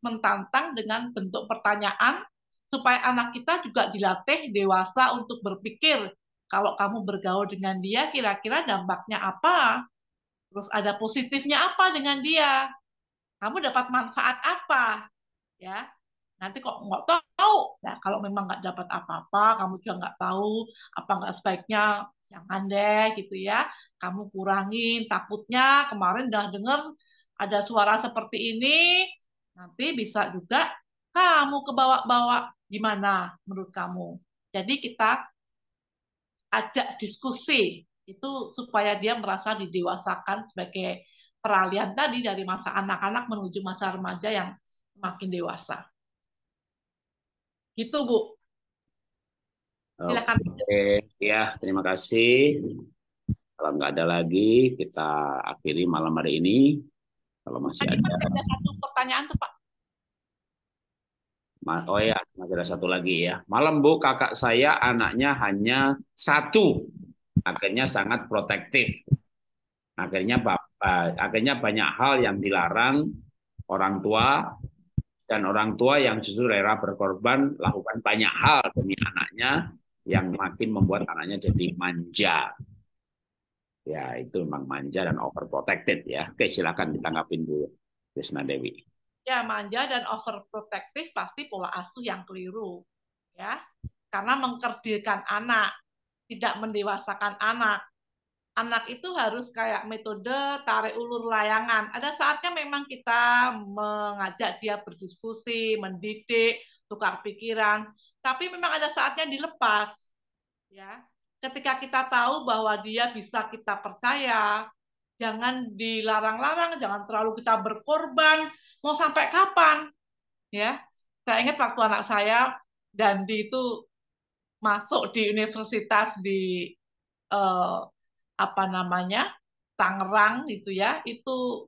mentantang dengan bentuk pertanyaan supaya anak kita juga dilatih dewasa untuk berpikir kalau kamu bergaul dengan dia kira-kira dampaknya apa? Terus ada positifnya apa dengan dia? Kamu dapat manfaat apa? Ya, nanti kok nggak tahu nah kalau memang nggak dapat apa-apa kamu juga nggak tahu apa nggak sebaiknya jangan deh gitu ya kamu kurangin takutnya kemarin udah dengar ada suara seperti ini nanti bisa juga kamu kebawa-bawa gimana menurut kamu jadi kita ajak diskusi itu supaya dia merasa didewasakan sebagai peralihan tadi dari masa anak-anak menuju masa remaja yang makin dewasa. Gitu, Bu. Silakan. Oke, ya, terima kasih. Kalau nggak ada lagi, kita akhiri malam hari ini. Kalau masih Tadi ada. Masih ada satu pertanyaan tuh, Pak. Oh ya, masih ada satu lagi ya. Malam Bu, kakak saya anaknya hanya satu. Akhirnya sangat protektif. Akhirnya bapak, akhirnya banyak hal yang dilarang orang tua dan orang tua yang justru rela berkorban lakukan banyak hal demi anaknya yang makin membuat anaknya jadi manja. Ya, itu memang manja dan overprotected ya. Oke, silakan ditanggapin dulu, Krisna Dewi. Ya, manja dan overprotective pasti pola asuh yang keliru. Ya, karena mengkerdilkan anak, tidak mendewasakan anak anak itu harus kayak metode tarik ulur layangan. Ada saatnya memang kita mengajak dia berdiskusi, mendidik, tukar pikiran, tapi memang ada saatnya dilepas. Ya. Ketika kita tahu bahwa dia bisa kita percaya, jangan dilarang-larang, jangan terlalu kita berkorban, mau sampai kapan? Ya. Saya ingat waktu anak saya Dandi itu masuk di universitas di uh, apa namanya Tangerang itu ya itu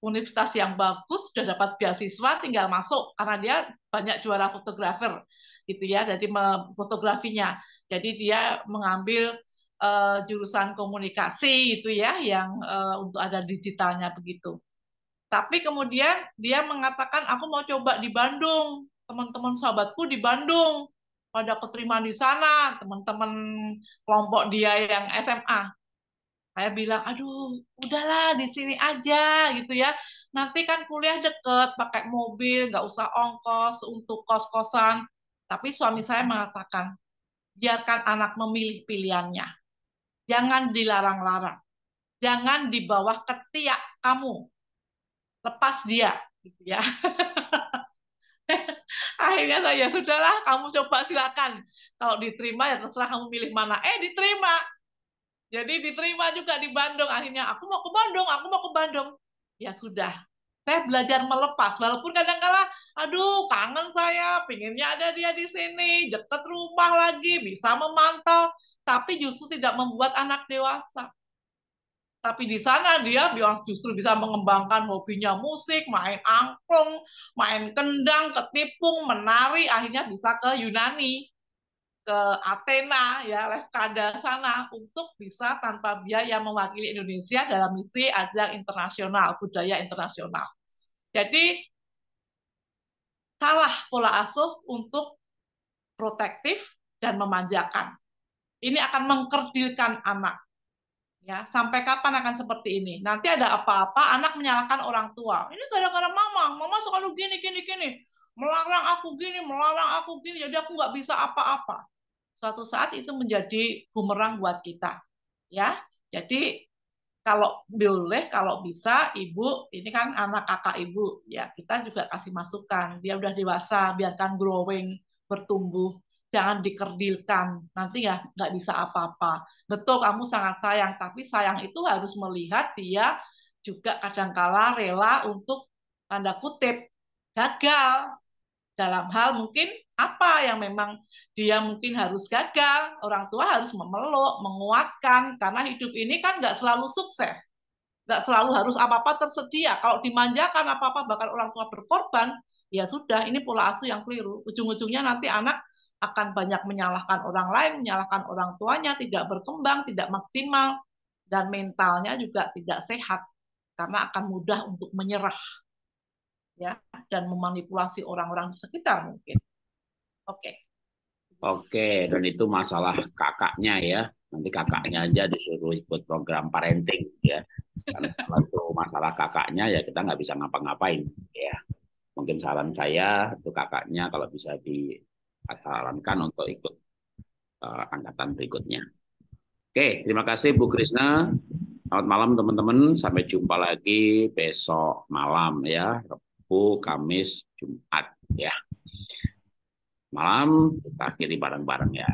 universitas yang bagus sudah dapat beasiswa tinggal masuk karena dia banyak juara fotografer gitu ya jadi fotografinya jadi dia mengambil uh, jurusan komunikasi itu ya yang uh, untuk ada digitalnya begitu tapi kemudian dia mengatakan aku mau coba di Bandung teman-teman sahabatku di Bandung pada keterima di sana teman-teman kelompok dia yang SMA saya bilang aduh udahlah di sini aja gitu ya nanti kan kuliah deket pakai mobil nggak usah ongkos untuk kos kosan tapi suami saya mengatakan biarkan anak memilih pilihannya jangan dilarang-larang jangan di bawah ketiak kamu lepas dia gitu ya akhirnya saya sudahlah kamu coba silakan kalau diterima ya terserah kamu milih mana eh diterima jadi diterima juga di Bandung. Akhirnya aku mau ke Bandung, aku mau ke Bandung. Ya sudah, saya belajar melepas. Walaupun kadang kala, aduh kangen saya, pinginnya ada dia di sini, deket rumah lagi, bisa memantau. Tapi justru tidak membuat anak dewasa. Tapi di sana dia justru bisa mengembangkan hobinya musik, main angklung, main kendang, ketipung, menari, akhirnya bisa ke Yunani ke Athena ya Lefkada sana untuk bisa tanpa biaya mewakili Indonesia dalam misi ajang internasional budaya internasional. Jadi salah pola asuh untuk protektif dan memanjakan. Ini akan mengkerdilkan anak. Ya, sampai kapan akan seperti ini? Nanti ada apa-apa, anak menyalahkan orang tua. Ini gara-gara mama, mama selalu gini, gini, gini. Melarang aku gini, melarang aku gini, jadi aku nggak bisa apa-apa suatu saat itu menjadi bumerang buat kita. Ya, jadi kalau boleh, kalau bisa, ibu, ini kan anak kakak ibu, ya kita juga kasih masukan. Dia udah dewasa, biarkan growing, bertumbuh, jangan dikerdilkan. Nanti ya nggak bisa apa-apa. Betul, kamu sangat sayang, tapi sayang itu harus melihat dia juga kadangkala rela untuk tanda kutip gagal dalam hal mungkin apa yang memang dia mungkin harus gagal, orang tua harus memeluk, menguatkan, karena hidup ini kan nggak selalu sukses, nggak selalu harus apa-apa tersedia. Kalau dimanjakan apa-apa bahkan orang tua berkorban, ya sudah, ini pola asuh yang keliru. Ujung-ujungnya nanti anak akan banyak menyalahkan orang lain, menyalahkan orang tuanya, tidak berkembang, tidak maksimal, dan mentalnya juga tidak sehat karena akan mudah untuk menyerah ya dan memanipulasi orang-orang sekitar mungkin. Oke. Okay. Oke, dan itu masalah kakaknya ya. Nanti kakaknya aja disuruh ikut program parenting ya. Karena kalau masalah kakaknya ya kita nggak bisa ngapa-ngapain ya. Mungkin saran saya untuk kakaknya kalau bisa disarankan untuk ikut uh, angkatan berikutnya. Oke, terima kasih Bu Krisna. Selamat malam teman-teman. Sampai jumpa lagi besok malam ya, Rabu, Kamis, Jumat ya malam kita akhiri bareng-bareng ya.